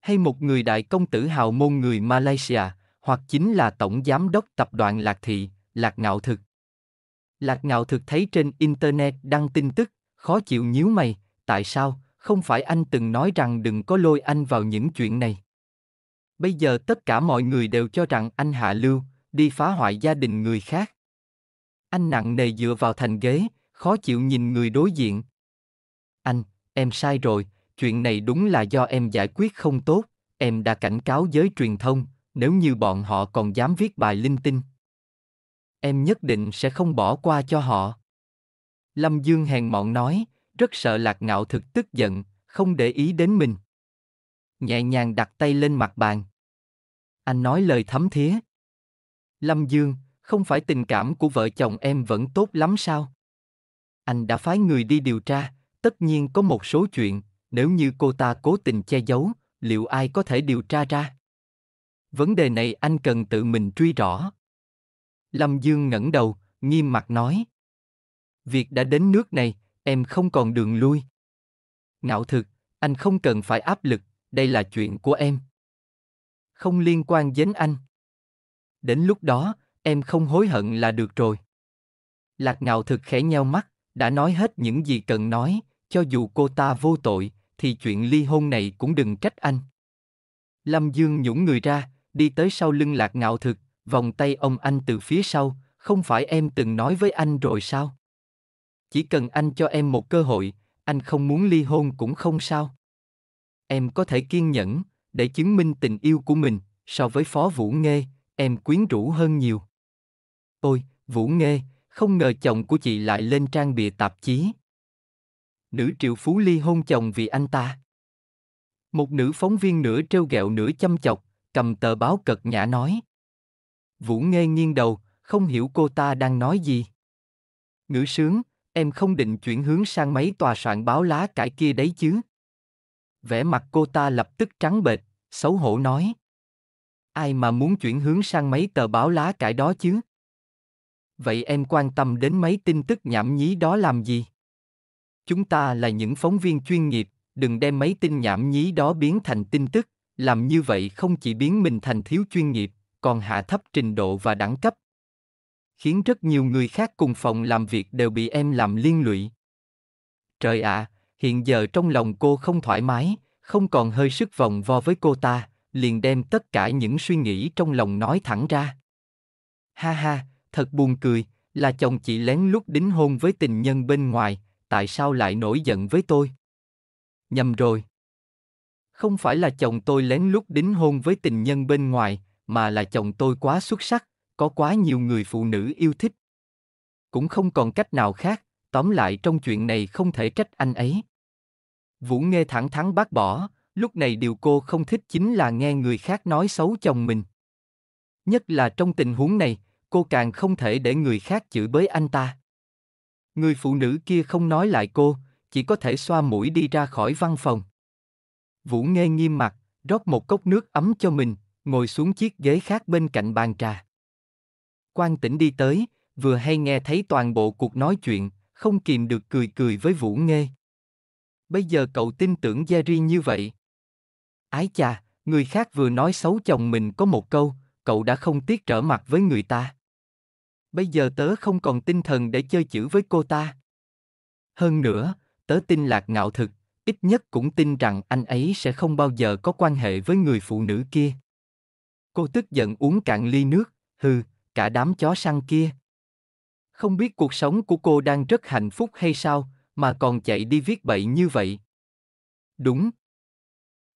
Hay một người đại công tử hào môn người Malaysia, hoặc chính là tổng giám đốc tập đoàn Lạc Thị, Lạc Ngạo Thực. Lạc Ngạo Thực thấy trên Internet đăng tin tức, khó chịu nhíu mày, tại sao, không phải anh từng nói rằng đừng có lôi anh vào những chuyện này. Bây giờ tất cả mọi người đều cho rằng anh hạ lưu, đi phá hoại gia đình người khác. Anh nặng nề dựa vào thành ghế, khó chịu nhìn người đối diện. Anh, em sai rồi, chuyện này đúng là do em giải quyết không tốt, em đã cảnh cáo giới truyền thông, nếu như bọn họ còn dám viết bài linh tinh. Em nhất định sẽ không bỏ qua cho họ. Lâm Dương hèn mọn nói, rất sợ lạc ngạo thực tức giận, không để ý đến mình. Nhẹ nhàng đặt tay lên mặt bàn. Anh nói lời thấm thía, Lâm Dương, không phải tình cảm của vợ chồng em vẫn tốt lắm sao? Anh đã phái người đi điều tra, tất nhiên có một số chuyện, nếu như cô ta cố tình che giấu, liệu ai có thể điều tra ra? Vấn đề này anh cần tự mình truy rõ. Lâm Dương ngẩng đầu, nghiêm mặt nói. Việc đã đến nước này, em không còn đường lui. Ngạo thực, anh không cần phải áp lực, đây là chuyện của em. Không liên quan đến anh đến lúc đó, em không hối hận là được rồi. Lạc ngạo thực khẽ nheo mắt, đã nói hết những gì cần nói, cho dù cô ta vô tội, thì chuyện ly hôn này cũng đừng trách anh. Lâm Dương nhũng người ra, đi tới sau lưng lạc ngạo thực, vòng tay ông anh từ phía sau, không phải em từng nói với anh rồi sao? Chỉ cần anh cho em một cơ hội, anh không muốn ly hôn cũng không sao. Em có thể kiên nhẫn, để chứng minh tình yêu của mình, so với Phó Vũ Nghê, em quyến rũ hơn nhiều. Ôi, Vũ Nghê, không ngờ chồng của chị lại lên trang bìa tạp chí. Nữ triệu phú ly hôn chồng vì anh ta. Một nữ phóng viên nửa trêu ghẹo nửa chăm chọc, cầm tờ báo cật nhã nói. Vũ Nghê nghiêng đầu, không hiểu cô ta đang nói gì. Ngữ sướng, em không định chuyển hướng sang mấy tòa soạn báo lá cải kia đấy chứ. Vẻ mặt cô ta lập tức trắng bệch, xấu hổ nói ai mà muốn chuyển hướng sang mấy tờ báo lá cải đó chứ? Vậy em quan tâm đến mấy tin tức nhảm nhí đó làm gì? Chúng ta là những phóng viên chuyên nghiệp, đừng đem mấy tin nhảm nhí đó biến thành tin tức, làm như vậy không chỉ biến mình thành thiếu chuyên nghiệp, còn hạ thấp trình độ và đẳng cấp. Khiến rất nhiều người khác cùng phòng làm việc đều bị em làm liên lụy. Trời ạ, à, hiện giờ trong lòng cô không thoải mái, không còn hơi sức vòng vo với cô ta, liền đem tất cả những suy nghĩ trong lòng nói thẳng ra. Ha ha, thật buồn cười, là chồng chị lén lút đính hôn với tình nhân bên ngoài, tại sao lại nổi giận với tôi? Nhầm rồi. Không phải là chồng tôi lén lút đính hôn với tình nhân bên ngoài, mà là chồng tôi quá xuất sắc, có quá nhiều người phụ nữ yêu thích. Cũng không còn cách nào khác, tóm lại trong chuyện này không thể trách anh ấy. Vũ Nghe thẳng thắn bác bỏ, Lúc này điều cô không thích chính là nghe người khác nói xấu chồng mình. Nhất là trong tình huống này, cô càng không thể để người khác chửi bới anh ta. Người phụ nữ kia không nói lại cô, chỉ có thể xoa mũi đi ra khỏi văn phòng. Vũ nghe nghiêm mặt, rót một cốc nước ấm cho mình, ngồi xuống chiếc ghế khác bên cạnh bàn trà. Quan tỉnh đi tới, vừa hay nghe thấy toàn bộ cuộc nói chuyện, không kìm được cười cười với Vũ Nghê. Bây giờ cậu tin tưởng Jerry như vậy, Ái cha, người khác vừa nói xấu chồng mình có một câu, cậu đã không tiếc trở mặt với người ta. Bây giờ tớ không còn tinh thần để chơi chữ với cô ta. Hơn nữa, tớ tin lạc ngạo thực, ít nhất cũng tin rằng anh ấy sẽ không bao giờ có quan hệ với người phụ nữ kia. Cô tức giận uống cạn ly nước, hừ, cả đám chó săn kia. Không biết cuộc sống của cô đang rất hạnh phúc hay sao, mà còn chạy đi viết bậy như vậy. Đúng.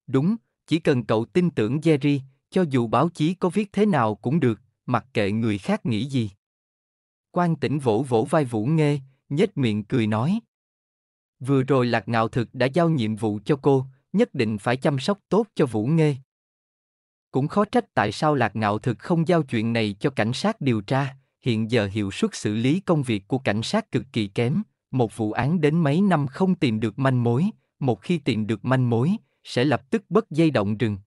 Đúng, chỉ cần cậu tin tưởng Jerry, cho dù báo chí có viết thế nào cũng được, mặc kệ người khác nghĩ gì. Quan tỉnh vỗ vỗ vai Vũ Nghê, nhếch miệng cười nói. Vừa rồi Lạc Ngạo Thực đã giao nhiệm vụ cho cô, nhất định phải chăm sóc tốt cho Vũ Nghê. Cũng khó trách tại sao Lạc Ngạo Thực không giao chuyện này cho cảnh sát điều tra, hiện giờ hiệu suất xử lý công việc của cảnh sát cực kỳ kém, một vụ án đến mấy năm không tìm được manh mối, một khi tìm được manh mối, sẽ lập tức bất dây động rừng.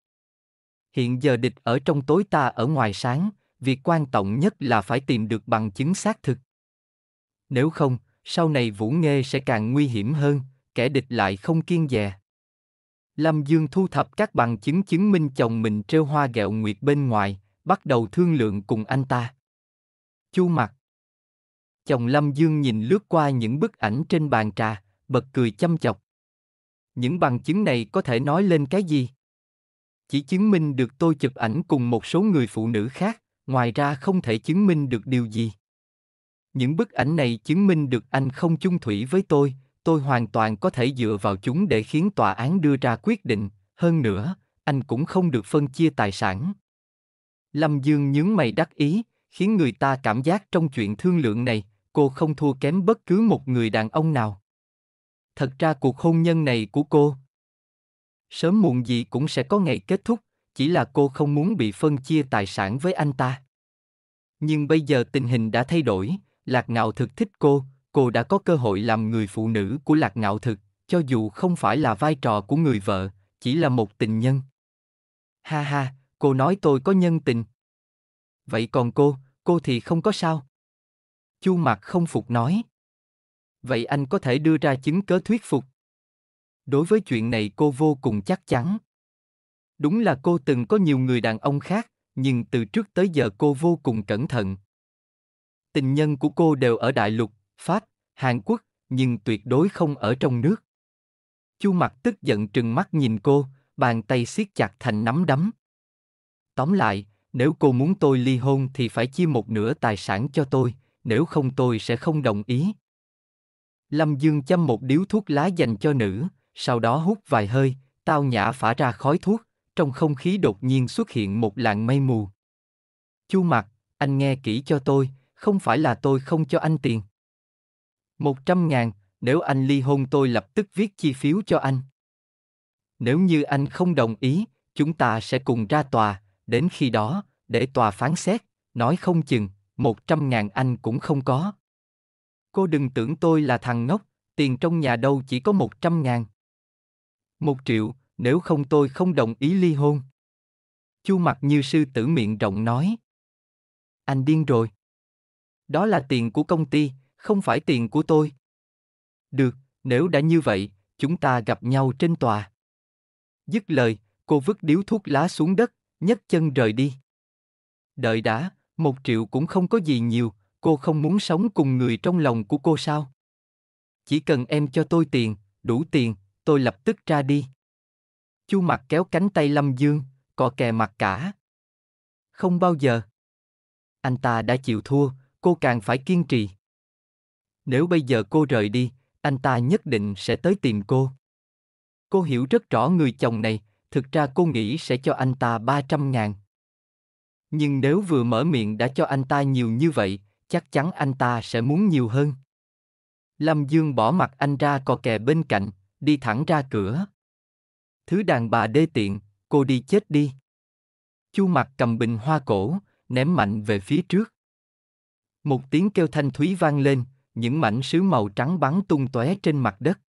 Hiện giờ địch ở trong tối ta ở ngoài sáng, việc quan trọng nhất là phải tìm được bằng chứng xác thực. Nếu không, sau này Vũ Nghê sẽ càng nguy hiểm hơn, kẻ địch lại không kiên dè. Lâm Dương thu thập các bằng chứng chứng minh chồng mình treo hoa gẹo nguyệt bên ngoài, bắt đầu thương lượng cùng anh ta. Chu mặt. Chồng Lâm Dương nhìn lướt qua những bức ảnh trên bàn trà, bật cười chăm chọc những bằng chứng này có thể nói lên cái gì? Chỉ chứng minh được tôi chụp ảnh cùng một số người phụ nữ khác, ngoài ra không thể chứng minh được điều gì. Những bức ảnh này chứng minh được anh không chung thủy với tôi, tôi hoàn toàn có thể dựa vào chúng để khiến tòa án đưa ra quyết định, hơn nữa, anh cũng không được phân chia tài sản. Lâm Dương nhướng mày đắc ý, khiến người ta cảm giác trong chuyện thương lượng này, cô không thua kém bất cứ một người đàn ông nào thật ra cuộc hôn nhân này của cô sớm muộn gì cũng sẽ có ngày kết thúc chỉ là cô không muốn bị phân chia tài sản với anh ta nhưng bây giờ tình hình đã thay đổi lạc ngạo thực thích cô cô đã có cơ hội làm người phụ nữ của lạc ngạo thực cho dù không phải là vai trò của người vợ chỉ là một tình nhân ha ha cô nói tôi có nhân tình vậy còn cô cô thì không có sao chu mặt không phục nói vậy anh có thể đưa ra chứng cớ thuyết phục đối với chuyện này cô vô cùng chắc chắn đúng là cô từng có nhiều người đàn ông khác nhưng từ trước tới giờ cô vô cùng cẩn thận tình nhân của cô đều ở đại lục pháp hàn quốc nhưng tuyệt đối không ở trong nước chu mặt tức giận trừng mắt nhìn cô bàn tay siết chặt thành nắm đấm tóm lại nếu cô muốn tôi ly hôn thì phải chia một nửa tài sản cho tôi nếu không tôi sẽ không đồng ý Lâm Dương châm một điếu thuốc lá dành cho nữ, sau đó hút vài hơi, tao nhã phả ra khói thuốc, trong không khí đột nhiên xuất hiện một làn mây mù. Chu mặt, anh nghe kỹ cho tôi, không phải là tôi không cho anh tiền. Một trăm ngàn, nếu anh ly hôn tôi lập tức viết chi phiếu cho anh. Nếu như anh không đồng ý, chúng ta sẽ cùng ra tòa, đến khi đó, để tòa phán xét, nói không chừng, một trăm ngàn anh cũng không có. Cô đừng tưởng tôi là thằng ngốc, tiền trong nhà đâu chỉ có một trăm ngàn. Một triệu, nếu không tôi không đồng ý ly hôn. Chu mặt như sư tử miệng rộng nói. Anh điên rồi. Đó là tiền của công ty, không phải tiền của tôi. Được, nếu đã như vậy, chúng ta gặp nhau trên tòa. Dứt lời, cô vứt điếu thuốc lá xuống đất, nhấc chân rời đi. Đợi đã, một triệu cũng không có gì nhiều, cô không muốn sống cùng người trong lòng của cô sao? Chỉ cần em cho tôi tiền, đủ tiền, tôi lập tức ra đi. Chu mặt kéo cánh tay Lâm Dương, cọ kè mặt cả. Không bao giờ. Anh ta đã chịu thua, cô càng phải kiên trì. Nếu bây giờ cô rời đi, anh ta nhất định sẽ tới tìm cô. Cô hiểu rất rõ người chồng này, thực ra cô nghĩ sẽ cho anh ta 300 ngàn. Nhưng nếu vừa mở miệng đã cho anh ta nhiều như vậy, chắc chắn anh ta sẽ muốn nhiều hơn. Lâm Dương bỏ mặt anh ra cò kè bên cạnh, đi thẳng ra cửa. Thứ đàn bà đê tiện, cô đi chết đi. Chu mặt cầm bình hoa cổ, ném mạnh về phía trước. Một tiếng kêu thanh thúy vang lên, những mảnh sứ màu trắng bắn tung tóe trên mặt đất.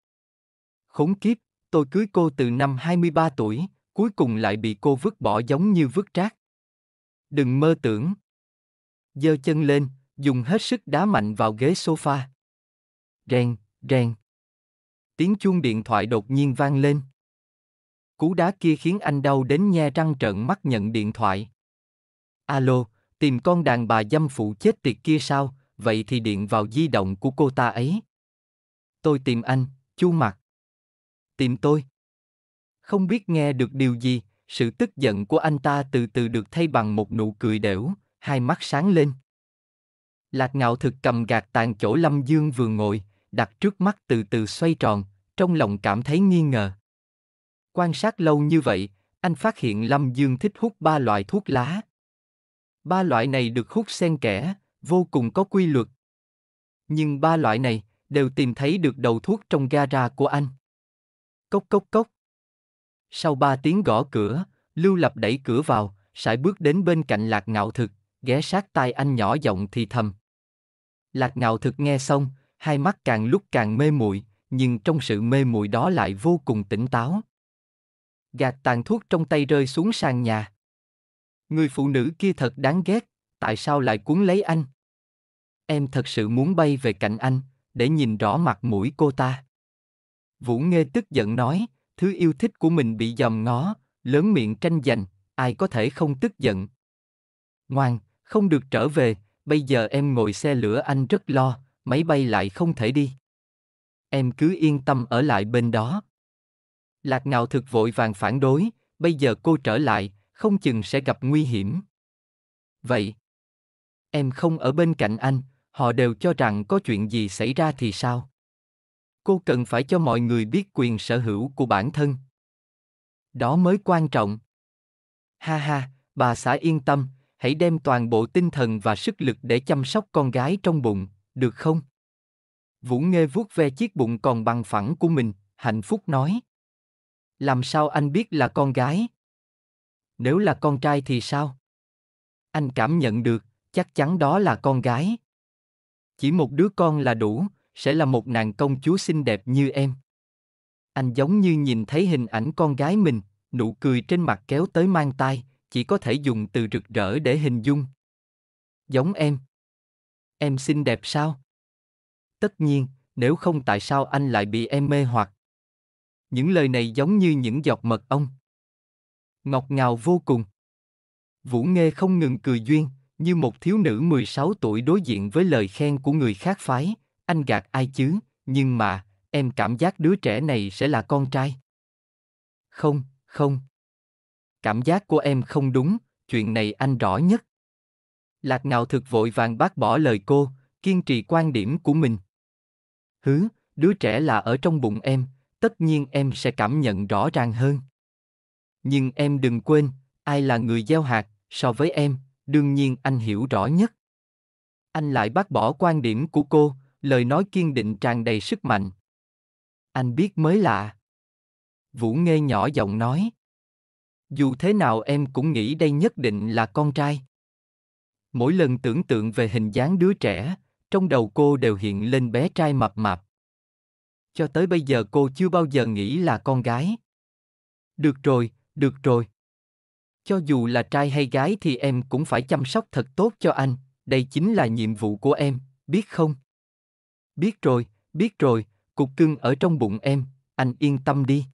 Khốn kiếp, tôi cưới cô từ năm 23 tuổi, cuối cùng lại bị cô vứt bỏ giống như vứt rác. Đừng mơ tưởng. Giơ chân lên, dùng hết sức đá mạnh vào ghế sofa. Rèn, rèn. Tiếng chuông điện thoại đột nhiên vang lên. Cú đá kia khiến anh đau đến nhe răng trợn mắt nhận điện thoại. Alo, tìm con đàn bà dâm phụ chết tiệt kia sao, vậy thì điện vào di động của cô ta ấy. Tôi tìm anh, chu mặt. Tìm tôi. Không biết nghe được điều gì, sự tức giận của anh ta từ từ được thay bằng một nụ cười đểu, hai mắt sáng lên. Lạc ngạo thực cầm gạt tàn chỗ Lâm Dương vừa ngồi, đặt trước mắt từ từ xoay tròn, trong lòng cảm thấy nghi ngờ. Quan sát lâu như vậy, anh phát hiện Lâm Dương thích hút ba loại thuốc lá. Ba loại này được hút xen kẽ, vô cùng có quy luật. Nhưng ba loại này đều tìm thấy được đầu thuốc trong gara của anh. Cốc cốc cốc. Sau ba tiếng gõ cửa, Lưu Lập đẩy cửa vào, sải bước đến bên cạnh lạc ngạo thực, ghé sát tai anh nhỏ giọng thì thầm, Lạc Ngạo thực nghe xong, hai mắt càng lúc càng mê muội, nhưng trong sự mê muội đó lại vô cùng tỉnh táo. Gạt tàn thuốc trong tay rơi xuống sàn nhà. Người phụ nữ kia thật đáng ghét, tại sao lại cuốn lấy anh? Em thật sự muốn bay về cạnh anh, để nhìn rõ mặt mũi cô ta. Vũ Nghê tức giận nói, thứ yêu thích của mình bị dòm ngó, lớn miệng tranh giành, ai có thể không tức giận. Ngoan, không được trở về, bây giờ em ngồi xe lửa anh rất lo, máy bay lại không thể đi. Em cứ yên tâm ở lại bên đó. Lạc ngạo thực vội vàng phản đối, bây giờ cô trở lại, không chừng sẽ gặp nguy hiểm. Vậy, em không ở bên cạnh anh, họ đều cho rằng có chuyện gì xảy ra thì sao? Cô cần phải cho mọi người biết quyền sở hữu của bản thân. Đó mới quan trọng. Ha ha, bà xã yên tâm, hãy đem toàn bộ tinh thần và sức lực để chăm sóc con gái trong bụng, được không? Vũ Nghê vuốt ve chiếc bụng còn bằng phẳng của mình, hạnh phúc nói. Làm sao anh biết là con gái? Nếu là con trai thì sao? Anh cảm nhận được, chắc chắn đó là con gái. Chỉ một đứa con là đủ, sẽ là một nàng công chúa xinh đẹp như em. Anh giống như nhìn thấy hình ảnh con gái mình, nụ cười trên mặt kéo tới mang tai, chỉ có thể dùng từ rực rỡ để hình dung. Giống em. Em xinh đẹp sao? Tất nhiên, nếu không tại sao anh lại bị em mê hoặc? Những lời này giống như những giọt mật ong. Ngọt ngào vô cùng. Vũ Nghê không ngừng cười duyên, như một thiếu nữ 16 tuổi đối diện với lời khen của người khác phái, anh gạt ai chứ, nhưng mà, em cảm giác đứa trẻ này sẽ là con trai. Không, không cảm giác của em không đúng, chuyện này anh rõ nhất. Lạc ngạo thực vội vàng bác bỏ lời cô, kiên trì quan điểm của mình. Hứ, đứa trẻ là ở trong bụng em, tất nhiên em sẽ cảm nhận rõ ràng hơn. Nhưng em đừng quên, ai là người gieo hạt, so với em, đương nhiên anh hiểu rõ nhất. Anh lại bác bỏ quan điểm của cô, lời nói kiên định tràn đầy sức mạnh. Anh biết mới lạ. Vũ nghe nhỏ giọng nói dù thế nào em cũng nghĩ đây nhất định là con trai mỗi lần tưởng tượng về hình dáng đứa trẻ trong đầu cô đều hiện lên bé trai mập mạp cho tới bây giờ cô chưa bao giờ nghĩ là con gái được rồi được rồi cho dù là trai hay gái thì em cũng phải chăm sóc thật tốt cho anh đây chính là nhiệm vụ của em biết không biết rồi biết rồi cục cưng ở trong bụng em anh yên tâm đi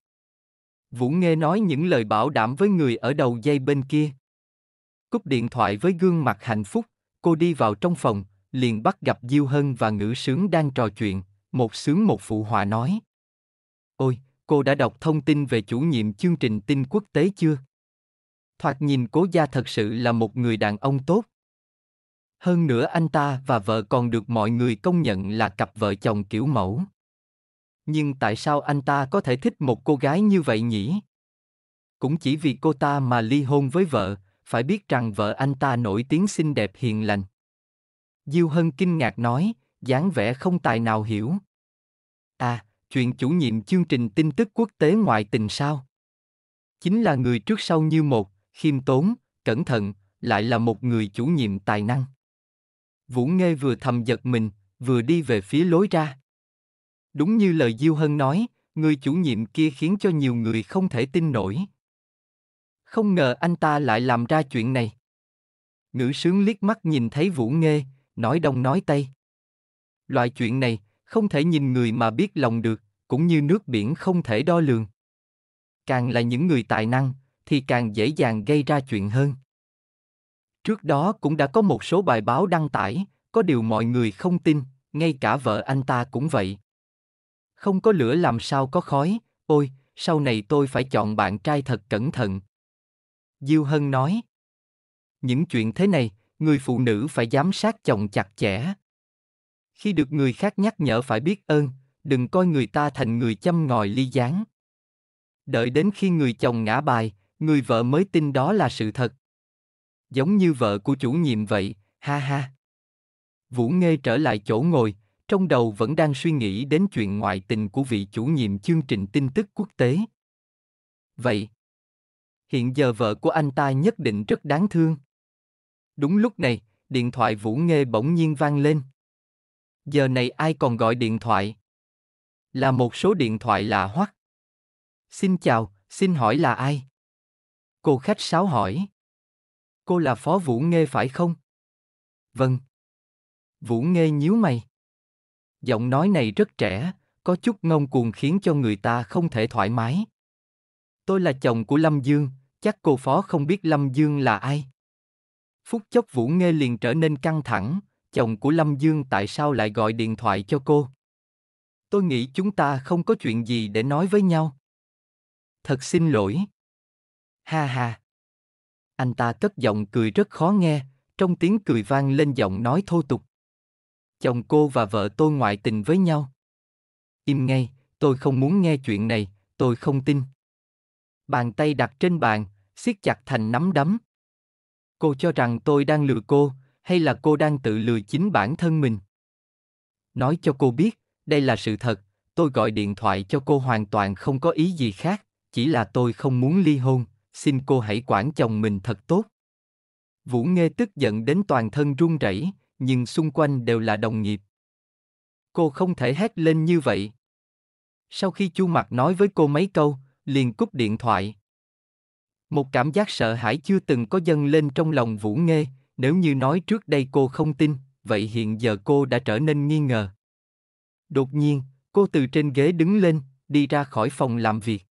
Vũ Nghê nói những lời bảo đảm với người ở đầu dây bên kia. Cúp điện thoại với gương mặt hạnh phúc, cô đi vào trong phòng, liền bắt gặp Diêu Hân và ngữ sướng đang trò chuyện, một sướng một phụ họa nói. Ôi, cô đã đọc thông tin về chủ nhiệm chương trình tin quốc tế chưa? Thoạt nhìn cố gia thật sự là một người đàn ông tốt. Hơn nữa anh ta và vợ còn được mọi người công nhận là cặp vợ chồng kiểu mẫu nhưng tại sao anh ta có thể thích một cô gái như vậy nhỉ cũng chỉ vì cô ta mà ly hôn với vợ phải biết rằng vợ anh ta nổi tiếng xinh đẹp hiền lành diêu hân kinh ngạc nói dáng vẻ không tài nào hiểu à chuyện chủ nhiệm chương trình tin tức quốc tế ngoại tình sao chính là người trước sau như một khiêm tốn cẩn thận lại là một người chủ nhiệm tài năng vũ nghê vừa thầm giật mình vừa đi về phía lối ra Đúng như lời Diêu Hân nói, người chủ nhiệm kia khiến cho nhiều người không thể tin nổi. Không ngờ anh ta lại làm ra chuyện này. Ngữ sướng liếc mắt nhìn thấy Vũ Nghê, nói đông nói tây. Loại chuyện này, không thể nhìn người mà biết lòng được, cũng như nước biển không thể đo lường. Càng là những người tài năng, thì càng dễ dàng gây ra chuyện hơn. Trước đó cũng đã có một số bài báo đăng tải, có điều mọi người không tin, ngay cả vợ anh ta cũng vậy. Không có lửa làm sao có khói, ôi, sau này tôi phải chọn bạn trai thật cẩn thận. Diêu Hân nói. Những chuyện thế này, người phụ nữ phải giám sát chồng chặt chẽ. Khi được người khác nhắc nhở phải biết ơn, đừng coi người ta thành người châm ngòi ly gián. Đợi đến khi người chồng ngã bài, người vợ mới tin đó là sự thật. Giống như vợ của chủ nhiệm vậy, ha ha. Vũ Nghê trở lại chỗ ngồi, trong đầu vẫn đang suy nghĩ đến chuyện ngoại tình của vị chủ nhiệm chương trình tin tức quốc tế. Vậy, hiện giờ vợ của anh ta nhất định rất đáng thương. Đúng lúc này, điện thoại Vũ Nghê bỗng nhiên vang lên. Giờ này ai còn gọi điện thoại? Là một số điện thoại lạ hoắc. Xin chào, xin hỏi là ai? Cô khách sáo hỏi. Cô là Phó Vũ Nghê phải không? Vâng. Vũ Nghê nhíu mày giọng nói này rất trẻ, có chút ngông cuồng khiến cho người ta không thể thoải mái. Tôi là chồng của Lâm Dương, chắc cô phó không biết Lâm Dương là ai. Phút chốc Vũ Nghê liền trở nên căng thẳng, chồng của Lâm Dương tại sao lại gọi điện thoại cho cô? Tôi nghĩ chúng ta không có chuyện gì để nói với nhau. Thật xin lỗi. Ha ha. Anh ta cất giọng cười rất khó nghe, trong tiếng cười vang lên giọng nói thô tục chồng cô và vợ tôi ngoại tình với nhau. Im ngay, tôi không muốn nghe chuyện này, tôi không tin. Bàn tay đặt trên bàn, siết chặt thành nắm đấm. Cô cho rằng tôi đang lừa cô, hay là cô đang tự lừa chính bản thân mình? Nói cho cô biết, đây là sự thật, tôi gọi điện thoại cho cô hoàn toàn không có ý gì khác, chỉ là tôi không muốn ly hôn, xin cô hãy quản chồng mình thật tốt. Vũ Nghê tức giận đến toàn thân run rẩy, nhưng xung quanh đều là đồng nghiệp. Cô không thể hét lên như vậy. Sau khi Chu mặt nói với cô mấy câu, liền cúp điện thoại. Một cảm giác sợ hãi chưa từng có dâng lên trong lòng Vũ Nghê, nếu như nói trước đây cô không tin, vậy hiện giờ cô đã trở nên nghi ngờ. Đột nhiên, cô từ trên ghế đứng lên, đi ra khỏi phòng làm việc.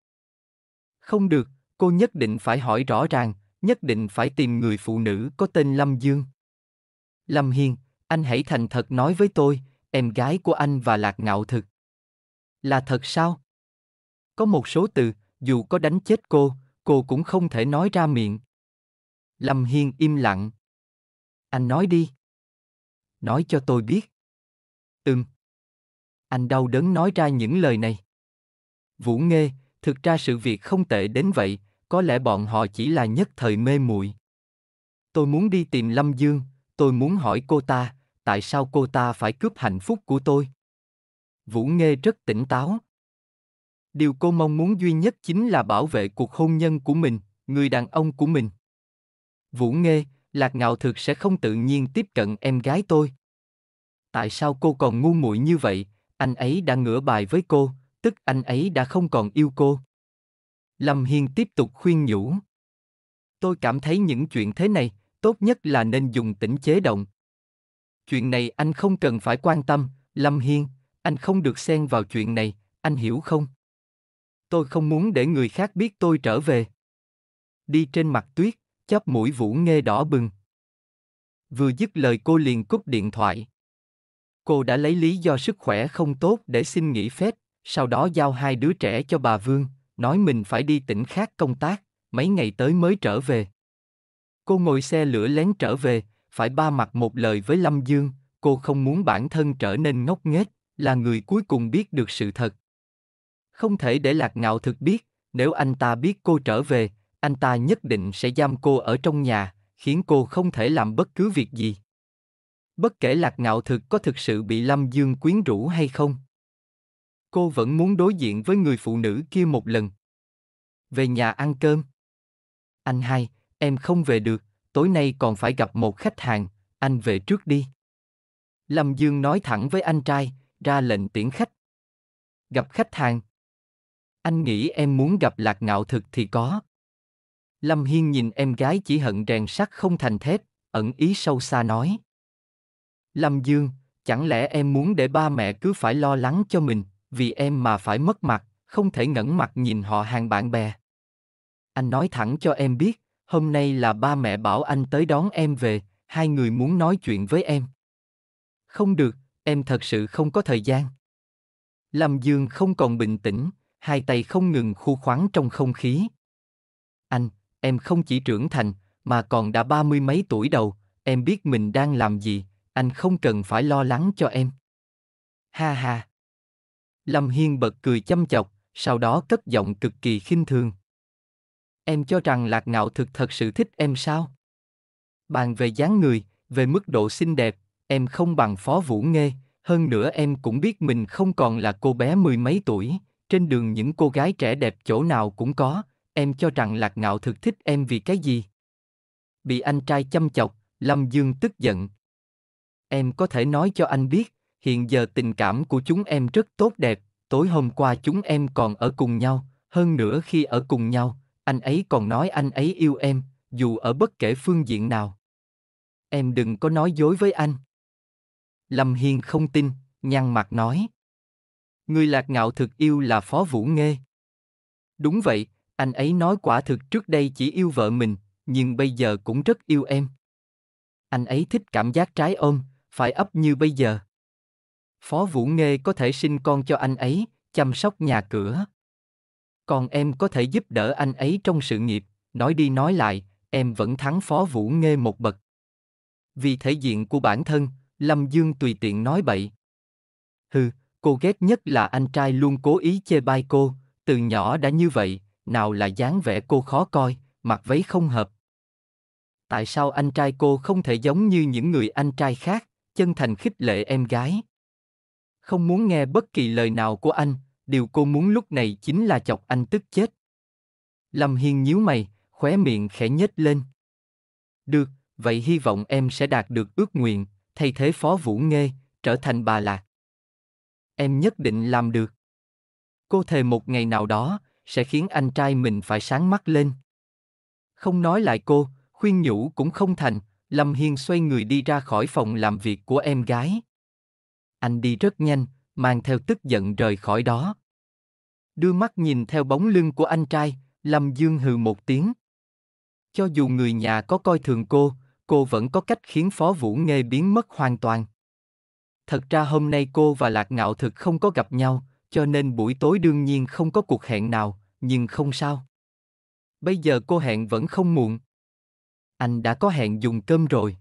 Không được, cô nhất định phải hỏi rõ ràng, nhất định phải tìm người phụ nữ có tên Lâm Dương. Lâm Hiên, anh hãy thành thật nói với tôi, em gái của anh và lạc ngạo thực. Là thật sao? Có một số từ, dù có đánh chết cô, cô cũng không thể nói ra miệng. Lâm Hiên im lặng. Anh nói đi. Nói cho tôi biết. Ừm. Anh đau đớn nói ra những lời này. Vũ Nghê, thực ra sự việc không tệ đến vậy, có lẽ bọn họ chỉ là nhất thời mê muội. Tôi muốn đi tìm Lâm Dương, tôi muốn hỏi cô ta, tại sao cô ta phải cướp hạnh phúc của tôi? Vũ Nghê rất tỉnh táo. Điều cô mong muốn duy nhất chính là bảo vệ cuộc hôn nhân của mình, người đàn ông của mình. Vũ Nghê, Lạc Ngạo thực sẽ không tự nhiên tiếp cận em gái tôi. Tại sao cô còn ngu muội như vậy? Anh ấy đã ngửa bài với cô, tức anh ấy đã không còn yêu cô. Lâm Hiên tiếp tục khuyên nhủ. Tôi cảm thấy những chuyện thế này, tốt nhất là nên dùng tỉnh chế động. Chuyện này anh không cần phải quan tâm, Lâm Hiên, anh không được xen vào chuyện này, anh hiểu không? Tôi không muốn để người khác biết tôi trở về. Đi trên mặt tuyết, chắp mũi Vũ nghe đỏ bừng. Vừa dứt lời cô liền cúp điện thoại. Cô đã lấy lý do sức khỏe không tốt để xin nghỉ phép, sau đó giao hai đứa trẻ cho bà Vương, nói mình phải đi tỉnh khác công tác, mấy ngày tới mới trở về. Cô ngồi xe lửa lén trở về, phải ba mặt một lời với Lâm Dương, cô không muốn bản thân trở nên ngốc nghếch, là người cuối cùng biết được sự thật. Không thể để lạc ngạo thực biết, nếu anh ta biết cô trở về, anh ta nhất định sẽ giam cô ở trong nhà, khiến cô không thể làm bất cứ việc gì. Bất kể lạc ngạo thực có thực sự bị Lâm Dương quyến rũ hay không. Cô vẫn muốn đối diện với người phụ nữ kia một lần. Về nhà ăn cơm. Anh hai, Em không về được, tối nay còn phải gặp một khách hàng, anh về trước đi. Lâm Dương nói thẳng với anh trai, ra lệnh tiễn khách. Gặp khách hàng. Anh nghĩ em muốn gặp lạc ngạo thực thì có. Lâm Hiên nhìn em gái chỉ hận rèn sắt không thành thép, ẩn ý sâu xa nói. Lâm Dương, chẳng lẽ em muốn để ba mẹ cứ phải lo lắng cho mình, vì em mà phải mất mặt, không thể ngẩng mặt nhìn họ hàng bạn bè. Anh nói thẳng cho em biết, hôm nay là ba mẹ bảo anh tới đón em về, hai người muốn nói chuyện với em. Không được, em thật sự không có thời gian. Lâm Dương không còn bình tĩnh, hai tay không ngừng khu khoáng trong không khí. Anh, em không chỉ trưởng thành, mà còn đã ba mươi mấy tuổi đầu, em biết mình đang làm gì, anh không cần phải lo lắng cho em. Ha ha. Lâm Hiên bật cười chăm chọc, sau đó cất giọng cực kỳ khinh thường. Em cho rằng lạc ngạo thực thật sự thích em sao? Bàn về dáng người, về mức độ xinh đẹp, em không bằng phó vũ nghê, hơn nữa em cũng biết mình không còn là cô bé mười mấy tuổi, trên đường những cô gái trẻ đẹp chỗ nào cũng có, em cho rằng lạc ngạo thực thích em vì cái gì? Bị anh trai chăm chọc, Lâm Dương tức giận. Em có thể nói cho anh biết, hiện giờ tình cảm của chúng em rất tốt đẹp, tối hôm qua chúng em còn ở cùng nhau, hơn nữa khi ở cùng nhau, anh ấy còn nói anh ấy yêu em, dù ở bất kể phương diện nào. Em đừng có nói dối với anh. Lâm Hiên không tin, nhăn mặt nói. Người lạc ngạo thực yêu là Phó Vũ Nghê. Đúng vậy, anh ấy nói quả thực trước đây chỉ yêu vợ mình, nhưng bây giờ cũng rất yêu em. Anh ấy thích cảm giác trái ôm, phải ấp như bây giờ. Phó Vũ Nghê có thể sinh con cho anh ấy, chăm sóc nhà cửa còn em có thể giúp đỡ anh ấy trong sự nghiệp nói đi nói lại em vẫn thắng phó vũ nghê một bậc vì thể diện của bản thân lâm dương tùy tiện nói bậy hừ cô ghét nhất là anh trai luôn cố ý chê bai cô từ nhỏ đã như vậy nào là dáng vẻ cô khó coi mặc váy không hợp tại sao anh trai cô không thể giống như những người anh trai khác chân thành khích lệ em gái không muốn nghe bất kỳ lời nào của anh điều cô muốn lúc này chính là chọc anh tức chết. Lâm Hiên nhíu mày, khóe miệng khẽ nhếch lên. Được, vậy hy vọng em sẽ đạt được ước nguyện, thay thế Phó Vũ Nghê, trở thành bà Lạc. Em nhất định làm được. Cô thề một ngày nào đó, sẽ khiến anh trai mình phải sáng mắt lên. Không nói lại cô, khuyên nhủ cũng không thành, Lâm Hiên xoay người đi ra khỏi phòng làm việc của em gái. Anh đi rất nhanh, mang theo tức giận rời khỏi đó. Đưa mắt nhìn theo bóng lưng của anh trai, Lâm Dương hừ một tiếng. Cho dù người nhà có coi thường cô, cô vẫn có cách khiến Phó Vũ Nghê biến mất hoàn toàn. Thật ra hôm nay cô và Lạc Ngạo thực không có gặp nhau, cho nên buổi tối đương nhiên không có cuộc hẹn nào, nhưng không sao. Bây giờ cô hẹn vẫn không muộn. Anh đã có hẹn dùng cơm rồi.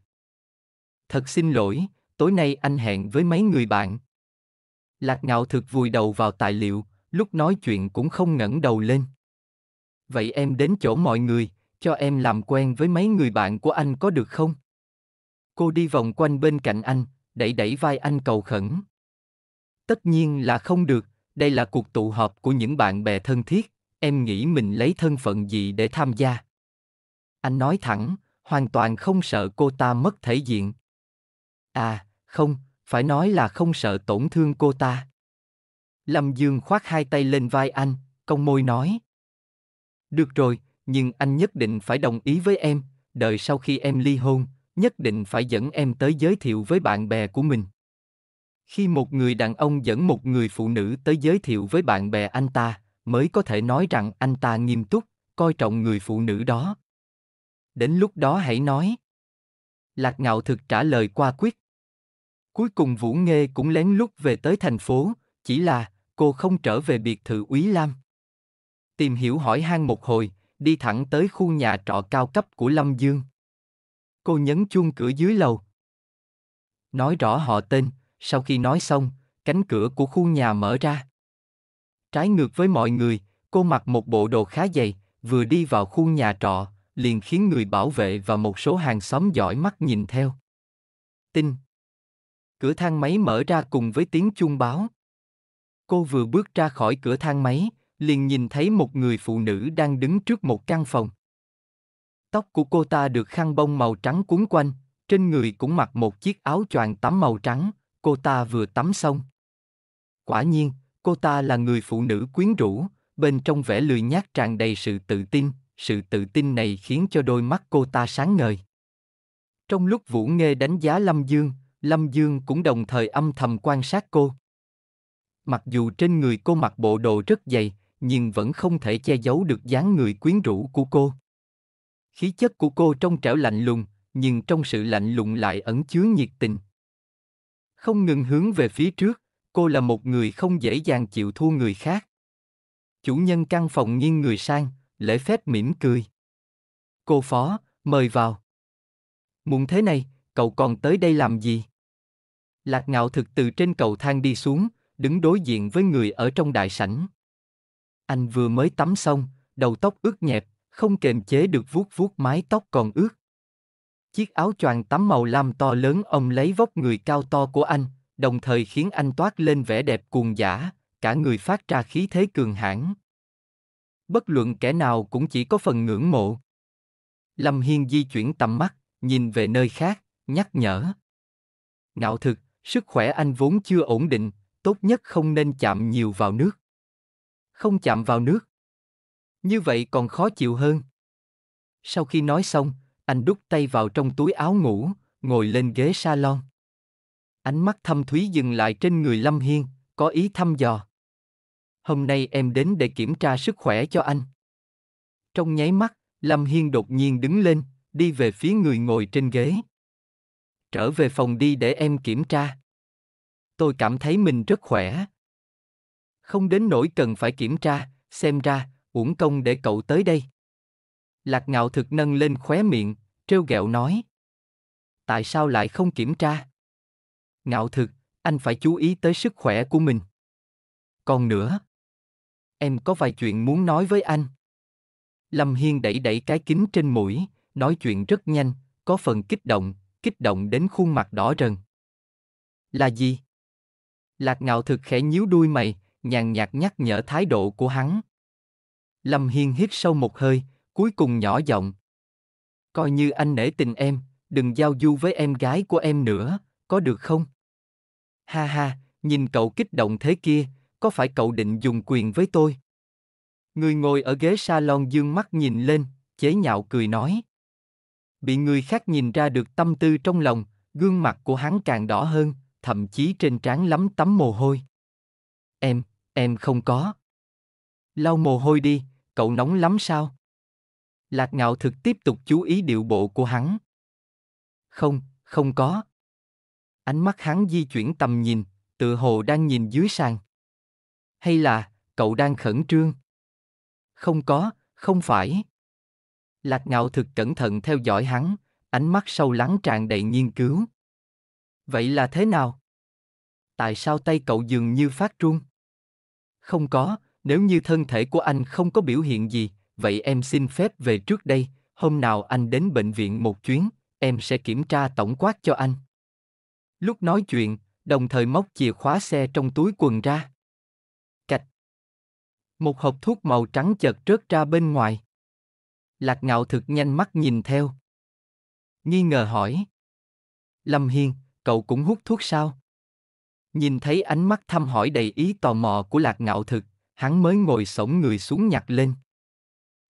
Thật xin lỗi, tối nay anh hẹn với mấy người bạn. Lạc ngạo thực vùi đầu vào tài liệu, lúc nói chuyện cũng không ngẩng đầu lên. Vậy em đến chỗ mọi người, cho em làm quen với mấy người bạn của anh có được không? Cô đi vòng quanh bên cạnh anh, đẩy đẩy vai anh cầu khẩn. Tất nhiên là không được, đây là cuộc tụ họp của những bạn bè thân thiết, em nghĩ mình lấy thân phận gì để tham gia? Anh nói thẳng, hoàn toàn không sợ cô ta mất thể diện. À, không, phải nói là không sợ tổn thương cô ta. Lâm Dương khoác hai tay lên vai anh, cong môi nói. Được rồi, nhưng anh nhất định phải đồng ý với em, đợi sau khi em ly hôn, nhất định phải dẫn em tới giới thiệu với bạn bè của mình. Khi một người đàn ông dẫn một người phụ nữ tới giới thiệu với bạn bè anh ta, mới có thể nói rằng anh ta nghiêm túc, coi trọng người phụ nữ đó. Đến lúc đó hãy nói. Lạc Ngạo thực trả lời qua quyết, Cuối cùng Vũ Nghê cũng lén lút về tới thành phố, chỉ là cô không trở về biệt thự Úy Lam. Tìm hiểu hỏi han một hồi, đi thẳng tới khu nhà trọ cao cấp của Lâm Dương. Cô nhấn chuông cửa dưới lầu. Nói rõ họ tên, sau khi nói xong, cánh cửa của khu nhà mở ra. Trái ngược với mọi người, cô mặc một bộ đồ khá dày, vừa đi vào khu nhà trọ, liền khiến người bảo vệ và một số hàng xóm giỏi mắt nhìn theo. Tin, Cửa thang máy mở ra cùng với tiếng chuông báo. Cô vừa bước ra khỏi cửa thang máy, liền nhìn thấy một người phụ nữ đang đứng trước một căn phòng. Tóc của cô ta được khăn bông màu trắng cuốn quanh, trên người cũng mặc một chiếc áo choàng tắm màu trắng, cô ta vừa tắm xong. Quả nhiên, cô ta là người phụ nữ quyến rũ, bên trong vẻ lười nhác tràn đầy sự tự tin, sự tự tin này khiến cho đôi mắt cô ta sáng ngời. Trong lúc Vũ Nghê đánh giá Lâm Dương, Lâm Dương cũng đồng thời âm thầm quan sát cô. Mặc dù trên người cô mặc bộ đồ rất dày, nhưng vẫn không thể che giấu được dáng người quyến rũ của cô. Khí chất của cô trong trẻo lạnh lùng, nhưng trong sự lạnh lùng lại ẩn chứa nhiệt tình. Không ngừng hướng về phía trước, cô là một người không dễ dàng chịu thua người khác. Chủ nhân căn phòng nghiêng người sang, lễ phép mỉm cười. Cô phó, mời vào. Muộn thế này, cậu còn tới đây làm gì? Lạc Ngạo thực từ trên cầu thang đi xuống, đứng đối diện với người ở trong đại sảnh. Anh vừa mới tắm xong, đầu tóc ướt nhẹp, không kềm chế được vuốt vuốt mái tóc còn ướt. Chiếc áo choàng tắm màu lam to lớn ông lấy vóc người cao to của anh, đồng thời khiến anh toát lên vẻ đẹp cuồng giả, cả người phát ra khí thế cường hãn. Bất luận kẻ nào cũng chỉ có phần ngưỡng mộ. Lâm Hiên di chuyển tầm mắt, nhìn về nơi khác, nhắc nhở. Ngạo thực, Sức khỏe anh vốn chưa ổn định, tốt nhất không nên chạm nhiều vào nước. Không chạm vào nước. Như vậy còn khó chịu hơn. Sau khi nói xong, anh đút tay vào trong túi áo ngủ, ngồi lên ghế salon. Ánh mắt thâm thúy dừng lại trên người Lâm Hiên, có ý thăm dò. Hôm nay em đến để kiểm tra sức khỏe cho anh. Trong nháy mắt, Lâm Hiên đột nhiên đứng lên, đi về phía người ngồi trên ghế. Trở về phòng đi để em kiểm tra tôi cảm thấy mình rất khỏe. Không đến nỗi cần phải kiểm tra, xem ra, uổng công để cậu tới đây. Lạc ngạo thực nâng lên khóe miệng, trêu ghẹo nói. Tại sao lại không kiểm tra? Ngạo thực, anh phải chú ý tới sức khỏe của mình. Còn nữa, em có vài chuyện muốn nói với anh. Lâm Hiên đẩy đẩy cái kính trên mũi, nói chuyện rất nhanh, có phần kích động, kích động đến khuôn mặt đỏ rần. Là gì? Lạc ngạo thực khẽ nhíu đuôi mày, nhàn nhạt nhắc nhở thái độ của hắn. Lâm Hiên hít sâu một hơi, cuối cùng nhỏ giọng. Coi như anh nể tình em, đừng giao du với em gái của em nữa, có được không? Ha ha, nhìn cậu kích động thế kia, có phải cậu định dùng quyền với tôi? Người ngồi ở ghế salon dương mắt nhìn lên, chế nhạo cười nói. Bị người khác nhìn ra được tâm tư trong lòng, gương mặt của hắn càng đỏ hơn, thậm chí trên trán lắm tắm mồ hôi. Em, em không có. Lau mồ hôi đi, cậu nóng lắm sao? Lạc ngạo thực tiếp tục chú ý điệu bộ của hắn. Không, không có. Ánh mắt hắn di chuyển tầm nhìn, tựa hồ đang nhìn dưới sàn. Hay là, cậu đang khẩn trương? Không có, không phải. Lạc ngạo thực cẩn thận theo dõi hắn, ánh mắt sâu lắng tràn đầy nghiên cứu. Vậy là thế nào? Tại sao tay cậu dường như phát run? Không có, nếu như thân thể của anh không có biểu hiện gì, vậy em xin phép về trước đây, hôm nào anh đến bệnh viện một chuyến, em sẽ kiểm tra tổng quát cho anh. Lúc nói chuyện, đồng thời móc chìa khóa xe trong túi quần ra. Cạch. Một hộp thuốc màu trắng chợt rớt ra bên ngoài. Lạc ngạo thực nhanh mắt nhìn theo. Nghi ngờ hỏi. Lâm Hiên, cậu cũng hút thuốc sao? Nhìn thấy ánh mắt thăm hỏi đầy ý tò mò của lạc ngạo thực, hắn mới ngồi sổng người xuống nhặt lên.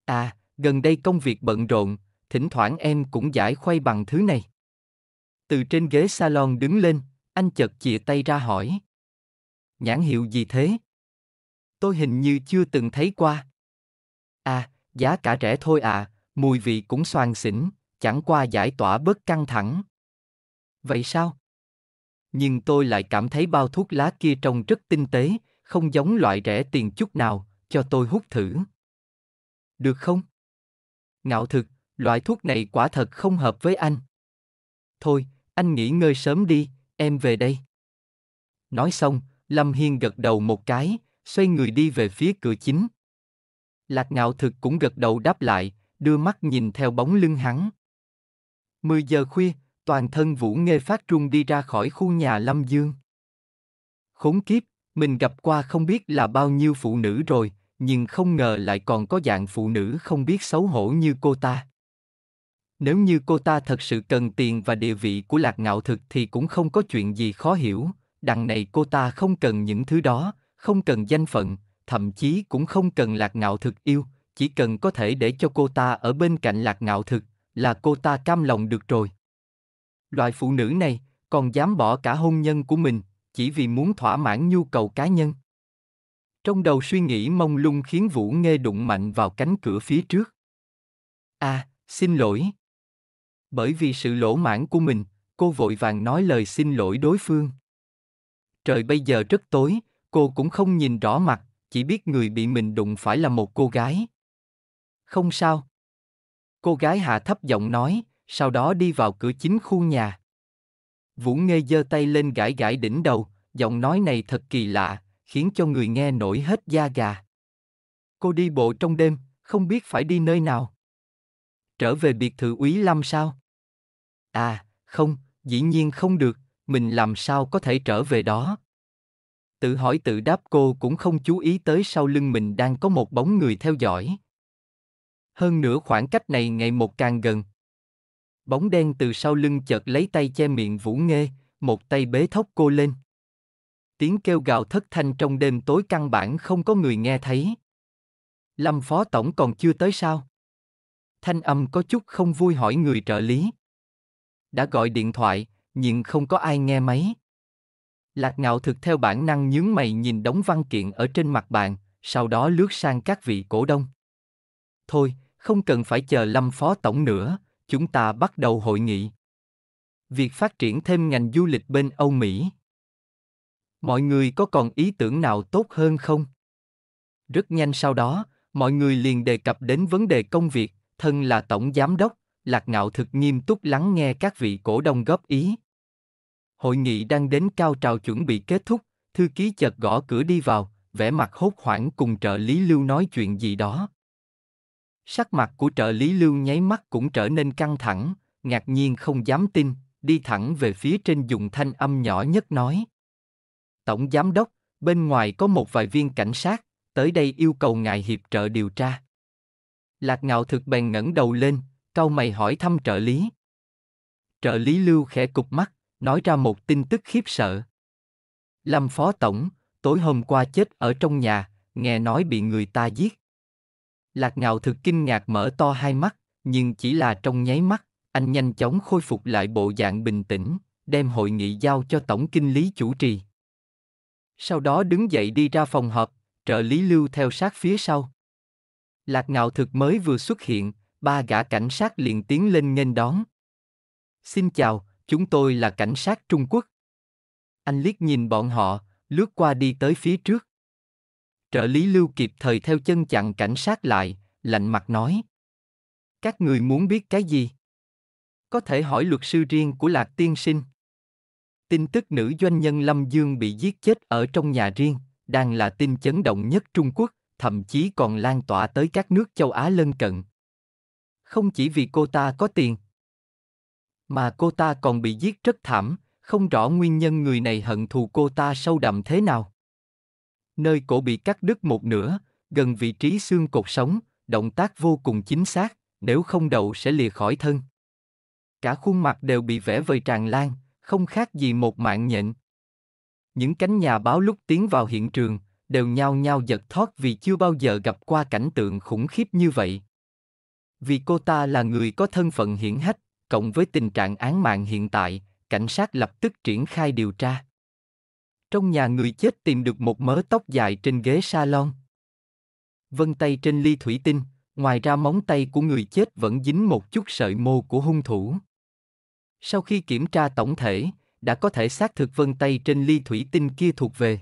À, gần đây công việc bận rộn, thỉnh thoảng em cũng giải khuây bằng thứ này. Từ trên ghế salon đứng lên, anh chợt chìa tay ra hỏi. Nhãn hiệu gì thế? Tôi hình như chưa từng thấy qua. À, giá cả rẻ thôi à, mùi vị cũng xoàn xỉn, chẳng qua giải tỏa bớt căng thẳng. Vậy sao, nhưng tôi lại cảm thấy bao thuốc lá kia trông rất tinh tế, không giống loại rẻ tiền chút nào, cho tôi hút thử. Được không? Ngạo thực, loại thuốc này quả thật không hợp với anh. Thôi, anh nghỉ ngơi sớm đi, em về đây. Nói xong, Lâm Hiên gật đầu một cái, xoay người đi về phía cửa chính. Lạc ngạo thực cũng gật đầu đáp lại, đưa mắt nhìn theo bóng lưng hắn. mười giờ khuya, toàn thân Vũ Nghê phát trung đi ra khỏi khu nhà Lâm Dương. Khốn kiếp, mình gặp qua không biết là bao nhiêu phụ nữ rồi, nhưng không ngờ lại còn có dạng phụ nữ không biết xấu hổ như cô ta. Nếu như cô ta thật sự cần tiền và địa vị của lạc ngạo thực thì cũng không có chuyện gì khó hiểu, đằng này cô ta không cần những thứ đó, không cần danh phận, thậm chí cũng không cần lạc ngạo thực yêu, chỉ cần có thể để cho cô ta ở bên cạnh lạc ngạo thực là cô ta cam lòng được rồi. Loại phụ nữ này còn dám bỏ cả hôn nhân của mình chỉ vì muốn thỏa mãn nhu cầu cá nhân. Trong đầu suy nghĩ mông lung khiến Vũ nghe đụng mạnh vào cánh cửa phía trước. À, xin lỗi. Bởi vì sự lỗ mãn của mình, cô vội vàng nói lời xin lỗi đối phương. Trời bây giờ rất tối, cô cũng không nhìn rõ mặt, chỉ biết người bị mình đụng phải là một cô gái. Không sao. Cô gái hạ thấp giọng nói, sau đó đi vào cửa chính khu nhà. Vũ Nghê giơ tay lên gãi gãi đỉnh đầu, giọng nói này thật kỳ lạ, khiến cho người nghe nổi hết da gà. Cô đi bộ trong đêm, không biết phải đi nơi nào. Trở về biệt thự Úy Lâm sao? À, không, dĩ nhiên không được, mình làm sao có thể trở về đó? Tự hỏi tự đáp cô cũng không chú ý tới sau lưng mình đang có một bóng người theo dõi. Hơn nữa khoảng cách này ngày một càng gần, bóng đen từ sau lưng chợt lấy tay che miệng Vũ Nghê, một tay bế thóc cô lên. Tiếng kêu gào thất thanh trong đêm tối căn bản không có người nghe thấy. Lâm Phó Tổng còn chưa tới sao? Thanh âm có chút không vui hỏi người trợ lý. Đã gọi điện thoại, nhưng không có ai nghe máy. Lạc ngạo thực theo bản năng nhướng mày nhìn đống văn kiện ở trên mặt bàn, sau đó lướt sang các vị cổ đông. Thôi, không cần phải chờ Lâm Phó Tổng nữa, chúng ta bắt đầu hội nghị. Việc phát triển thêm ngành du lịch bên Âu Mỹ. Mọi người có còn ý tưởng nào tốt hơn không? Rất nhanh sau đó, mọi người liền đề cập đến vấn đề công việc, thân là tổng giám đốc, Lạc Ngạo thực nghiêm túc lắng nghe các vị cổ đông góp ý. Hội nghị đang đến cao trào chuẩn bị kết thúc, thư ký chợt gõ cửa đi vào, vẻ mặt hốt hoảng cùng trợ lý Lưu nói chuyện gì đó. Sắc mặt của trợ lý lưu nháy mắt cũng trở nên căng thẳng, ngạc nhiên không dám tin, đi thẳng về phía trên dùng thanh âm nhỏ nhất nói. Tổng giám đốc, bên ngoài có một vài viên cảnh sát, tới đây yêu cầu ngài hiệp trợ điều tra. Lạc ngạo thực bèn ngẩng đầu lên, cau mày hỏi thăm trợ lý. Trợ lý Lưu khẽ cục mắt, nói ra một tin tức khiếp sợ. Lâm phó tổng, tối hôm qua chết ở trong nhà, nghe nói bị người ta giết. Lạc ngạo thực kinh ngạc mở to hai mắt, nhưng chỉ là trong nháy mắt, anh nhanh chóng khôi phục lại bộ dạng bình tĩnh, đem hội nghị giao cho tổng kinh lý chủ trì. Sau đó đứng dậy đi ra phòng họp, trợ lý lưu theo sát phía sau. Lạc ngạo thực mới vừa xuất hiện, ba gã cảnh sát liền tiến lên nghênh đón. Xin chào, chúng tôi là cảnh sát Trung Quốc. Anh liếc nhìn bọn họ, lướt qua đi tới phía trước. Trợ lý Lưu kịp thời theo chân chặn cảnh sát lại, lạnh mặt nói. Các người muốn biết cái gì? Có thể hỏi luật sư riêng của Lạc Tiên Sinh. Tin tức nữ doanh nhân Lâm Dương bị giết chết ở trong nhà riêng, đang là tin chấn động nhất Trung Quốc, thậm chí còn lan tỏa tới các nước châu Á lân cận. Không chỉ vì cô ta có tiền, mà cô ta còn bị giết rất thảm, không rõ nguyên nhân người này hận thù cô ta sâu đậm thế nào nơi cổ bị cắt đứt một nửa, gần vị trí xương cột sống, động tác vô cùng chính xác, nếu không đầu sẽ lìa khỏi thân. Cả khuôn mặt đều bị vẽ vời tràn lan, không khác gì một mạng nhện. Những cánh nhà báo lúc tiến vào hiện trường, đều nhao nhao giật thoát vì chưa bao giờ gặp qua cảnh tượng khủng khiếp như vậy. Vì cô ta là người có thân phận hiển hách, cộng với tình trạng án mạng hiện tại, cảnh sát lập tức triển khai điều tra. Trong nhà người chết tìm được một mớ tóc dài trên ghế salon. Vân tay trên ly thủy tinh, ngoài ra móng tay của người chết vẫn dính một chút sợi mô của hung thủ. Sau khi kiểm tra tổng thể, đã có thể xác thực vân tay trên ly thủy tinh kia thuộc về.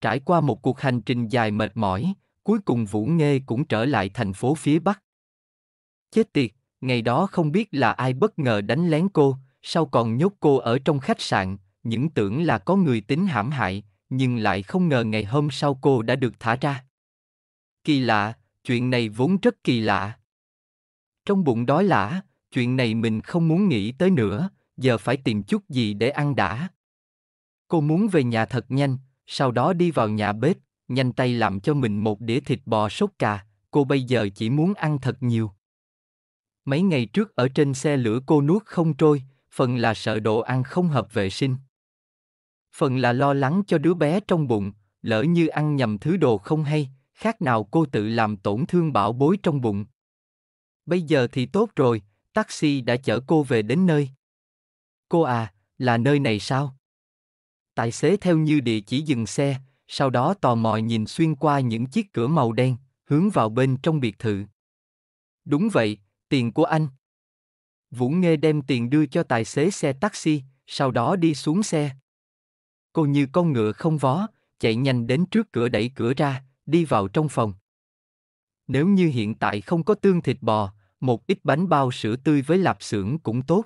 Trải qua một cuộc hành trình dài mệt mỏi, cuối cùng Vũ Nghê cũng trở lại thành phố phía Bắc. Chết tiệt, ngày đó không biết là ai bất ngờ đánh lén cô, sau còn nhốt cô ở trong khách sạn, những tưởng là có người tính hãm hại, nhưng lại không ngờ ngày hôm sau cô đã được thả ra. Kỳ lạ, chuyện này vốn rất kỳ lạ. Trong bụng đói lả, chuyện này mình không muốn nghĩ tới nữa, giờ phải tìm chút gì để ăn đã. Cô muốn về nhà thật nhanh, sau đó đi vào nhà bếp, nhanh tay làm cho mình một đĩa thịt bò sốt cà, cô bây giờ chỉ muốn ăn thật nhiều. Mấy ngày trước ở trên xe lửa cô nuốt không trôi, phần là sợ đồ ăn không hợp vệ sinh phần là lo lắng cho đứa bé trong bụng, lỡ như ăn nhầm thứ đồ không hay, khác nào cô tự làm tổn thương bảo bối trong bụng. Bây giờ thì tốt rồi, taxi đã chở cô về đến nơi. Cô à, là nơi này sao? Tài xế theo như địa chỉ dừng xe, sau đó tò mò nhìn xuyên qua những chiếc cửa màu đen, hướng vào bên trong biệt thự. Đúng vậy, tiền của anh. Vũ Nghê đem tiền đưa cho tài xế xe taxi, sau đó đi xuống xe. Cô như con ngựa không vó, chạy nhanh đến trước cửa đẩy cửa ra, đi vào trong phòng. Nếu như hiện tại không có tương thịt bò, một ít bánh bao sữa tươi với lạp xưởng cũng tốt.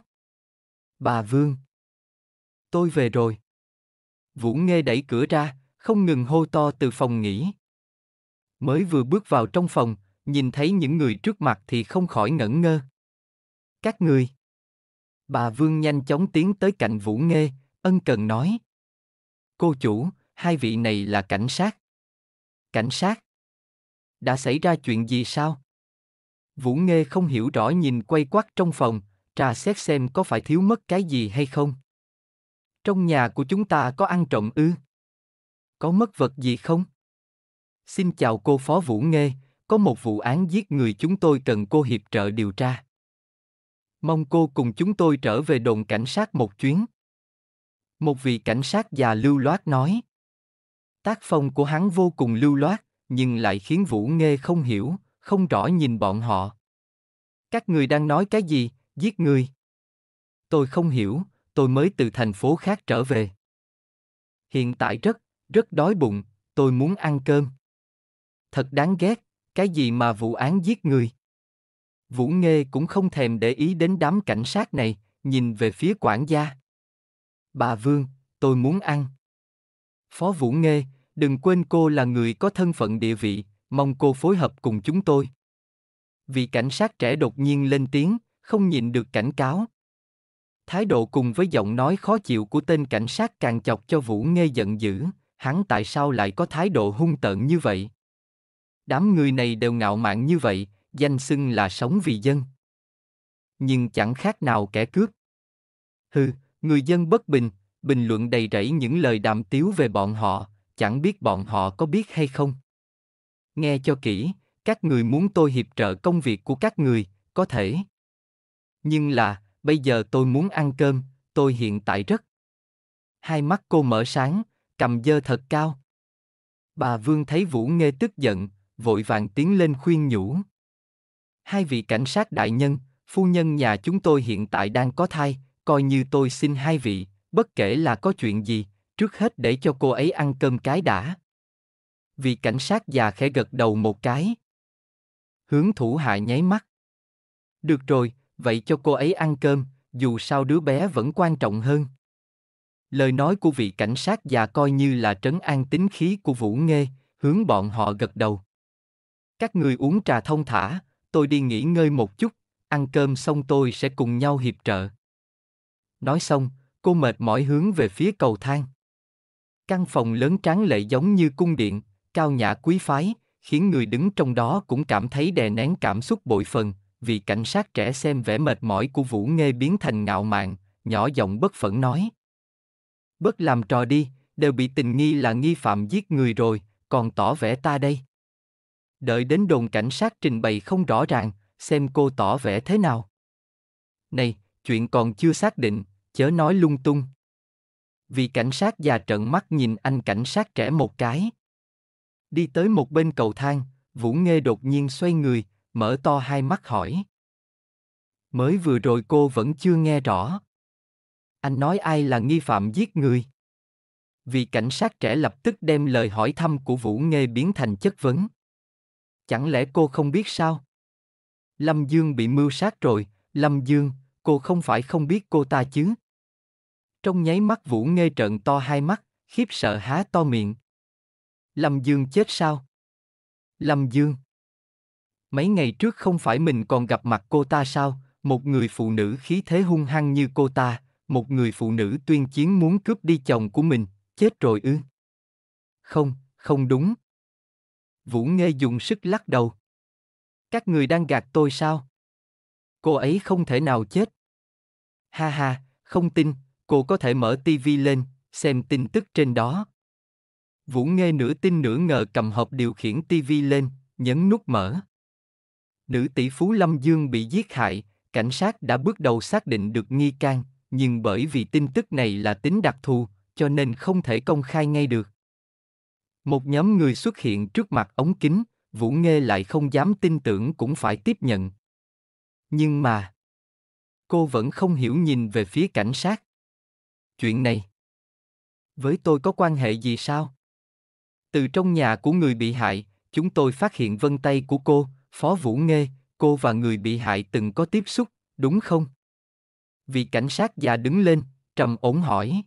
Bà Vương. Tôi về rồi. Vũ Nghê đẩy cửa ra, không ngừng hô to từ phòng nghỉ. Mới vừa bước vào trong phòng, nhìn thấy những người trước mặt thì không khỏi ngẩn ngơ. Các người. Bà Vương nhanh chóng tiến tới cạnh Vũ Nghê, ân cần nói. Cô chủ, hai vị này là cảnh sát. Cảnh sát? Đã xảy ra chuyện gì sao? Vũ Nghê không hiểu rõ nhìn quay quắt trong phòng, trà xét xem có phải thiếu mất cái gì hay không. Trong nhà của chúng ta có ăn trộm ư? Có mất vật gì không? Xin chào cô Phó Vũ Nghê, có một vụ án giết người chúng tôi cần cô hiệp trợ điều tra. Mong cô cùng chúng tôi trở về đồn cảnh sát một chuyến. Một vị cảnh sát già lưu loát nói. Tác phong của hắn vô cùng lưu loát, nhưng lại khiến Vũ Nghê không hiểu, không rõ nhìn bọn họ. Các người đang nói cái gì, giết người? Tôi không hiểu, tôi mới từ thành phố khác trở về. Hiện tại rất, rất đói bụng, tôi muốn ăn cơm. Thật đáng ghét, cái gì mà vụ án giết người? Vũ Nghê cũng không thèm để ý đến đám cảnh sát này, nhìn về phía quản gia. Bà Vương, tôi muốn ăn. Phó Vũ Nghê, đừng quên cô là người có thân phận địa vị, mong cô phối hợp cùng chúng tôi. Vị cảnh sát trẻ đột nhiên lên tiếng, không nhìn được cảnh cáo. Thái độ cùng với giọng nói khó chịu của tên cảnh sát càng chọc cho Vũ Nghê giận dữ, hắn tại sao lại có thái độ hung tợn như vậy? Đám người này đều ngạo mạn như vậy, danh xưng là sống vì dân. Nhưng chẳng khác nào kẻ cướp. Hừ, Người dân bất bình, bình luận đầy rẫy những lời đạm tiếu về bọn họ, chẳng biết bọn họ có biết hay không. Nghe cho kỹ, các người muốn tôi hiệp trợ công việc của các người, có thể. Nhưng là, bây giờ tôi muốn ăn cơm, tôi hiện tại rất. Hai mắt cô mở sáng, cầm dơ thật cao. Bà Vương thấy Vũ Nghê tức giận, vội vàng tiến lên khuyên nhủ. Hai vị cảnh sát đại nhân, phu nhân nhà chúng tôi hiện tại đang có thai, coi như tôi xin hai vị, bất kể là có chuyện gì, trước hết để cho cô ấy ăn cơm cái đã. Vị cảnh sát già khẽ gật đầu một cái. Hướng thủ hạ nháy mắt. Được rồi, vậy cho cô ấy ăn cơm, dù sao đứa bé vẫn quan trọng hơn. Lời nói của vị cảnh sát già coi như là trấn an tính khí của Vũ Nghê, hướng bọn họ gật đầu. Các người uống trà thông thả, tôi đi nghỉ ngơi một chút, ăn cơm xong tôi sẽ cùng nhau hiệp trợ. Nói xong, cô mệt mỏi hướng về phía cầu thang. Căn phòng lớn tráng lệ giống như cung điện, cao nhã quý phái, khiến người đứng trong đó cũng cảm thấy đè nén cảm xúc bội phần, vì cảnh sát trẻ xem vẻ mệt mỏi của Vũ Nghê biến thành ngạo mạn, nhỏ giọng bất phẫn nói. Bất làm trò đi, đều bị tình nghi là nghi phạm giết người rồi, còn tỏ vẻ ta đây. Đợi đến đồn cảnh sát trình bày không rõ ràng, xem cô tỏ vẻ thế nào. Này, chuyện còn chưa xác định, chớ nói lung tung. vị cảnh sát già trợn mắt nhìn anh cảnh sát trẻ một cái. Đi tới một bên cầu thang, Vũ Nghê đột nhiên xoay người, mở to hai mắt hỏi. Mới vừa rồi cô vẫn chưa nghe rõ. Anh nói ai là nghi phạm giết người? vị cảnh sát trẻ lập tức đem lời hỏi thăm của Vũ Nghê biến thành chất vấn. Chẳng lẽ cô không biết sao? Lâm Dương bị mưu sát rồi, Lâm Dương, cô không phải không biết cô ta chứ. Trong nháy mắt Vũ Nghê trợn to hai mắt, khiếp sợ há to miệng. Lâm Dương chết sao? Lâm Dương. Mấy ngày trước không phải mình còn gặp mặt cô ta sao, một người phụ nữ khí thế hung hăng như cô ta, một người phụ nữ tuyên chiến muốn cướp đi chồng của mình, chết rồi ư? Không, không đúng. Vũ Nghê dùng sức lắc đầu. Các người đang gạt tôi sao? Cô ấy không thể nào chết. Ha ha, không tin, cô có thể mở tivi lên, xem tin tức trên đó. Vũ Nghê nửa tin nửa ngờ cầm hộp điều khiển tivi lên, nhấn nút mở. Nữ tỷ phú Lâm Dương bị giết hại, cảnh sát đã bước đầu xác định được nghi can, nhưng bởi vì tin tức này là tính đặc thù, cho nên không thể công khai ngay được. Một nhóm người xuất hiện trước mặt ống kính, Vũ Nghê lại không dám tin tưởng cũng phải tiếp nhận. Nhưng mà, cô vẫn không hiểu nhìn về phía cảnh sát chuyện này với tôi có quan hệ gì sao từ trong nhà của người bị hại chúng tôi phát hiện vân tay của cô phó vũ nghê cô và người bị hại từng có tiếp xúc đúng không vị cảnh sát già đứng lên trầm ổn hỏi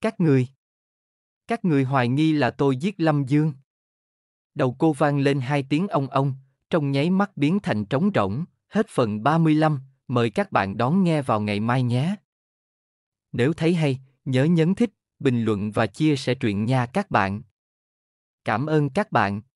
các người các người hoài nghi là tôi giết lâm dương đầu cô vang lên hai tiếng ong ong trong nháy mắt biến thành trống rỗng hết phần 35, mời các bạn đón nghe vào ngày mai nhé. Nếu thấy hay, nhớ nhấn thích, bình luận và chia sẻ truyện nha các bạn. Cảm ơn các bạn.